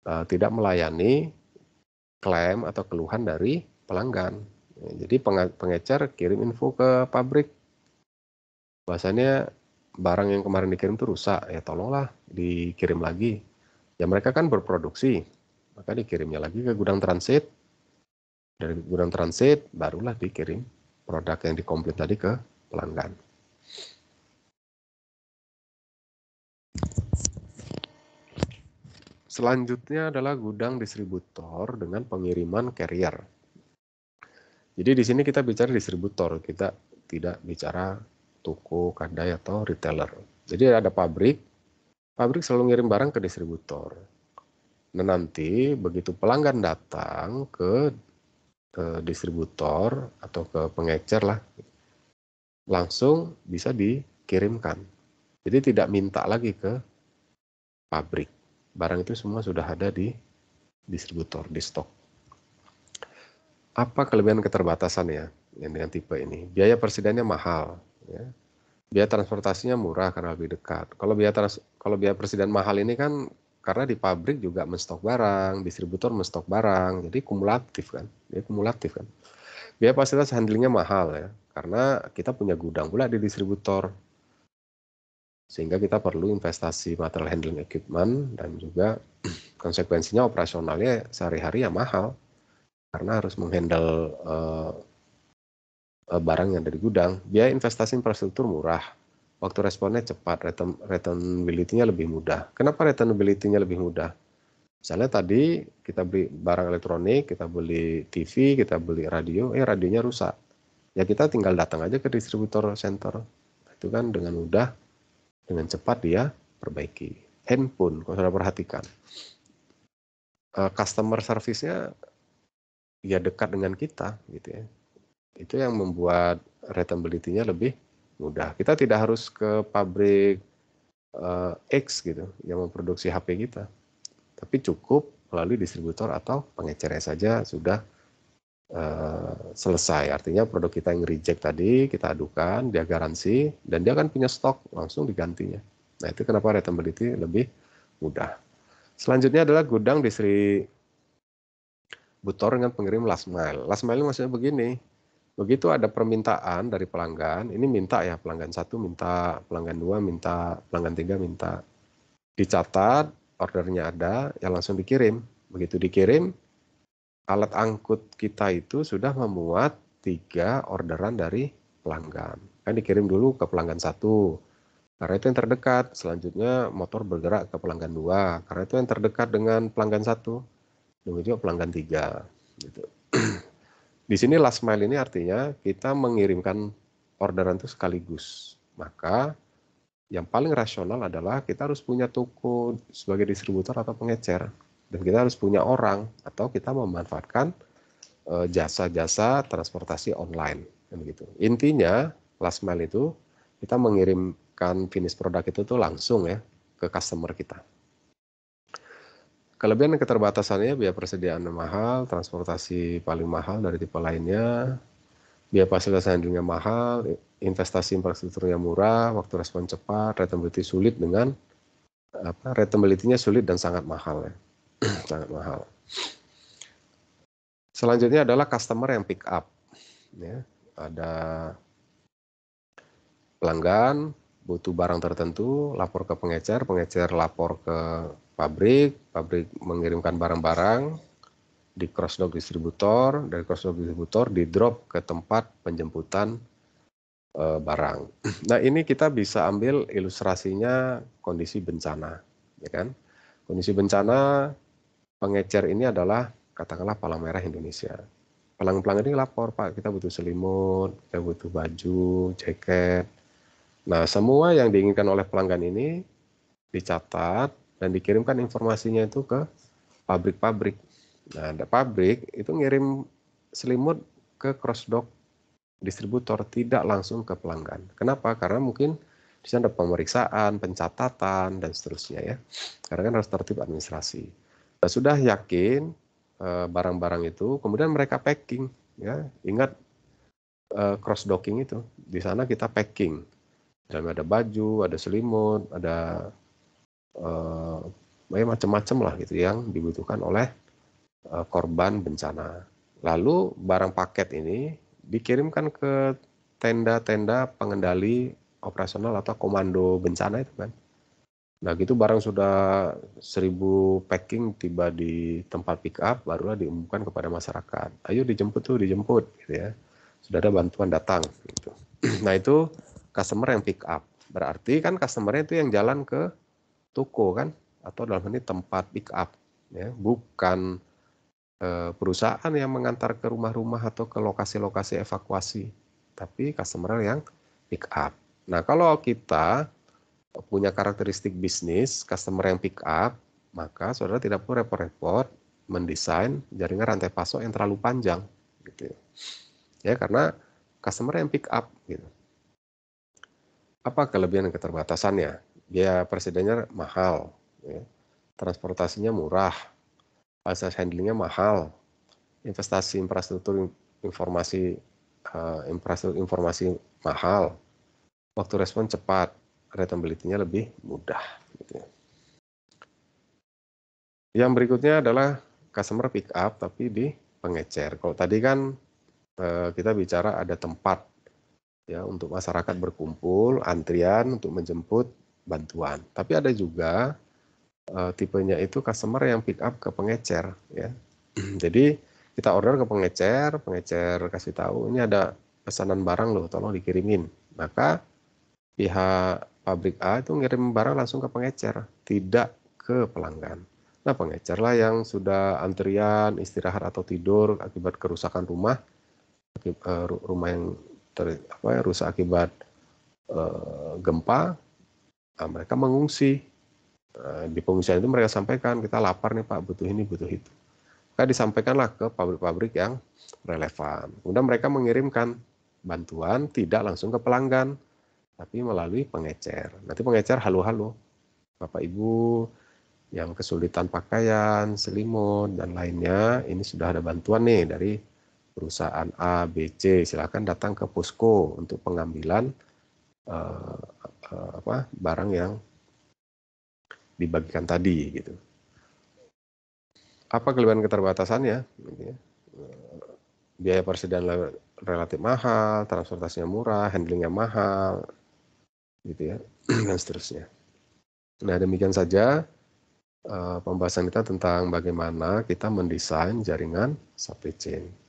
uh, tidak melayani klaim atau keluhan dari pelanggan. Ya, jadi pengecer kirim info ke pabrik, bahasanya barang yang kemarin dikirim itu rusak, ya tolonglah dikirim lagi. Ya mereka kan berproduksi, maka dikirimnya lagi ke gudang transit, dari gudang transit barulah dikirim produk yang dikomplit tadi ke pelanggan. Selanjutnya adalah gudang distributor dengan pengiriman carrier. Jadi di sini kita bicara distributor, kita tidak bicara toko, kedai atau retailer. Jadi ada pabrik, pabrik selalu ngirim barang ke distributor. Nah nanti begitu pelanggan datang ke ke distributor atau ke pengecer lah langsung bisa dikirimkan. Jadi tidak minta lagi ke pabrik. Barang itu semua sudah ada di distributor, di stok. Apa kelebihan keterbatasan ya yang dengan tipe ini? Biaya persidannya mahal, ya. biaya transportasinya murah karena lebih dekat. Kalau biaya trans, kalau biaya persediaan mahal ini kan karena di pabrik juga menstok barang, distributor menstok barang, jadi kumulatif kan. Dia ya, kumulatif kan. Biaya fasilitas handlingnya mahal ya, karena kita punya gudang pula di distributor. Sehingga kita perlu investasi material handling equipment dan juga konsekuensinya operasionalnya sehari-hari ya mahal. Karena harus menghandle uh, barang yang dari gudang. Biaya investasi infrastruktur murah, waktu responnya cepat, return, returnability-nya lebih mudah. Kenapa returnability-nya lebih mudah? Misalnya tadi kita beli barang elektronik, kita beli TV, kita beli radio, eh radionya rusak. Ya kita tinggal datang aja ke distributor center. Itu kan dengan mudah, dengan cepat dia perbaiki. Handphone, kalau sudah perhatikan. Eh, customer service-nya ya dekat dengan kita gitu ya. Itu yang membuat returnability-nya lebih mudah. Kita tidak harus ke pabrik uh, X gitu yang memproduksi HP kita tapi cukup melalui distributor atau pengecernya saja sudah uh, selesai. Artinya produk kita yang reject tadi kita adukan, dia garansi dan dia akan punya stok langsung digantinya. Nah itu kenapa returnability lebih mudah. Selanjutnya adalah gudang distributor dengan pengirim last mile. Last mile maksudnya begini, begitu ada permintaan dari pelanggan, ini minta ya pelanggan satu minta, pelanggan dua minta, pelanggan tiga minta, dicatat ordernya ada, ya langsung dikirim. Begitu dikirim, alat angkut kita itu sudah memuat tiga orderan dari pelanggan. Kan dikirim dulu ke pelanggan satu, karena itu yang terdekat. Selanjutnya motor bergerak ke pelanggan dua, karena itu yang terdekat dengan pelanggan satu, demikian juga pelanggan tiga. Gitu. Di sini last mile ini artinya kita mengirimkan orderan itu sekaligus. Maka yang paling rasional adalah kita harus punya toko sebagai distributor atau pengecer dan kita harus punya orang atau kita memanfaatkan eh, jasa-jasa e, transportasi online begitu. Kan Intinya last mile itu kita mengirimkan finish produk itu tuh langsung ya ke customer kita. Kelebihan dan keterbatasannya biaya persediaan mahal, transportasi paling mahal dari tipe lainnya, biaya fasilitas handlingnya mahal, investasi infrastrukturnya murah, waktu respon cepat, returnability sulit dengan apa retentability nya sulit dan sangat mahal ya. sangat mahal. Selanjutnya adalah customer yang pick up. Ya, ada pelanggan butuh barang tertentu, lapor ke pengecer, pengecer lapor ke pabrik, pabrik mengirimkan barang-barang, di dock distributor, dari dock distributor di drop ke tempat penjemputan e, barang. Nah, ini kita bisa ambil ilustrasinya kondisi bencana, ya kan? Kondisi bencana pengecer ini adalah katakanlah palang merah Indonesia. palang pelanggan ini lapor, Pak, kita butuh selimut, kita butuh baju, jaket. Nah, semua yang diinginkan oleh pelanggan ini dicatat dan dikirimkan informasinya itu ke pabrik-pabrik Nah, ada pabrik itu ngirim selimut ke cross crossdock distributor tidak langsung ke pelanggan. Kenapa? Karena mungkin di sana ada pemeriksaan, pencatatan dan seterusnya ya. Karena kan harus tertib administrasi. Nah, sudah yakin eh, barang-barang itu, kemudian mereka packing ya. Ingat eh, cross docking itu. Di sana kita packing. Dalam ada baju, ada selimut, ada eh, ya macam-macam lah gitu yang dibutuhkan oleh Eh, korban bencana. Lalu barang paket ini dikirimkan ke tenda-tenda pengendali operasional atau komando bencana itu kan. Nah gitu barang sudah 1000 packing tiba di tempat pick up barulah diumumkan kepada masyarakat. Ayo dijemput tuh dijemput gitu ya. Sudah ada bantuan datang gitu. nah itu customer yang pick up. Berarti kan customer itu yang jalan ke toko kan atau dalam ini tempat pick up ya, bukan Eh, perusahaan yang mengantar ke rumah-rumah atau ke lokasi-lokasi evakuasi, tapi customer yang pick up. Nah, kalau kita punya karakteristik bisnis customer yang pick up, maka saudara tidak perlu repot-repot mendesain jaringan rantai pasok yang terlalu panjang, gitu. Ya. ya, karena customer yang pick up, gitu. Apa kelebihan dan keterbatasannya? Biaya presidennya mahal, ya. transportasinya murah, Proses handlingnya mahal investasi infrastruktur informasi uh, infrastruktur informasi mahal waktu respon cepat relatability-nya lebih mudah gitu ya. yang berikutnya adalah customer pick up tapi di pengecer kalau tadi kan uh, kita bicara ada tempat ya untuk masyarakat berkumpul antrian untuk menjemput bantuan tapi ada juga uh, tipenya itu customer yang pick up ke pengecer ya. Jadi kita order ke pengecer, pengecer kasih tahu ini ada pesanan barang loh, tolong dikirimin. Maka pihak pabrik A itu ngirim barang langsung ke pengecer, tidak ke pelanggan. Nah pengecer lah yang sudah antrian, istirahat atau tidur akibat kerusakan rumah, eh, rumah yang ter, apa ya, rusak akibat uh, gempa, nah, mereka mengungsi Eh, di pengungsian itu mereka sampaikan kita lapar nih Pak, butuh ini, butuh itu. Maka disampaikanlah ke pabrik-pabrik yang relevan. Kemudian mereka mengirimkan bantuan tidak langsung ke pelanggan, tapi melalui pengecer. Nanti pengecer halo-halo, Bapak Ibu yang kesulitan pakaian, selimut dan lainnya, ini sudah ada bantuan nih dari perusahaan A, B, C. Silakan datang ke posko untuk pengambilan uh, uh, apa, barang yang dibagikan tadi gitu. Apa kelebihan keterbatasannya? Eh, biaya persediaan relatif mahal, transportasinya murah, handlingnya mahal, gitu ya, dan seterusnya. Nah demikian saja eh, pembahasan kita tentang bagaimana kita mendesain jaringan supply chain.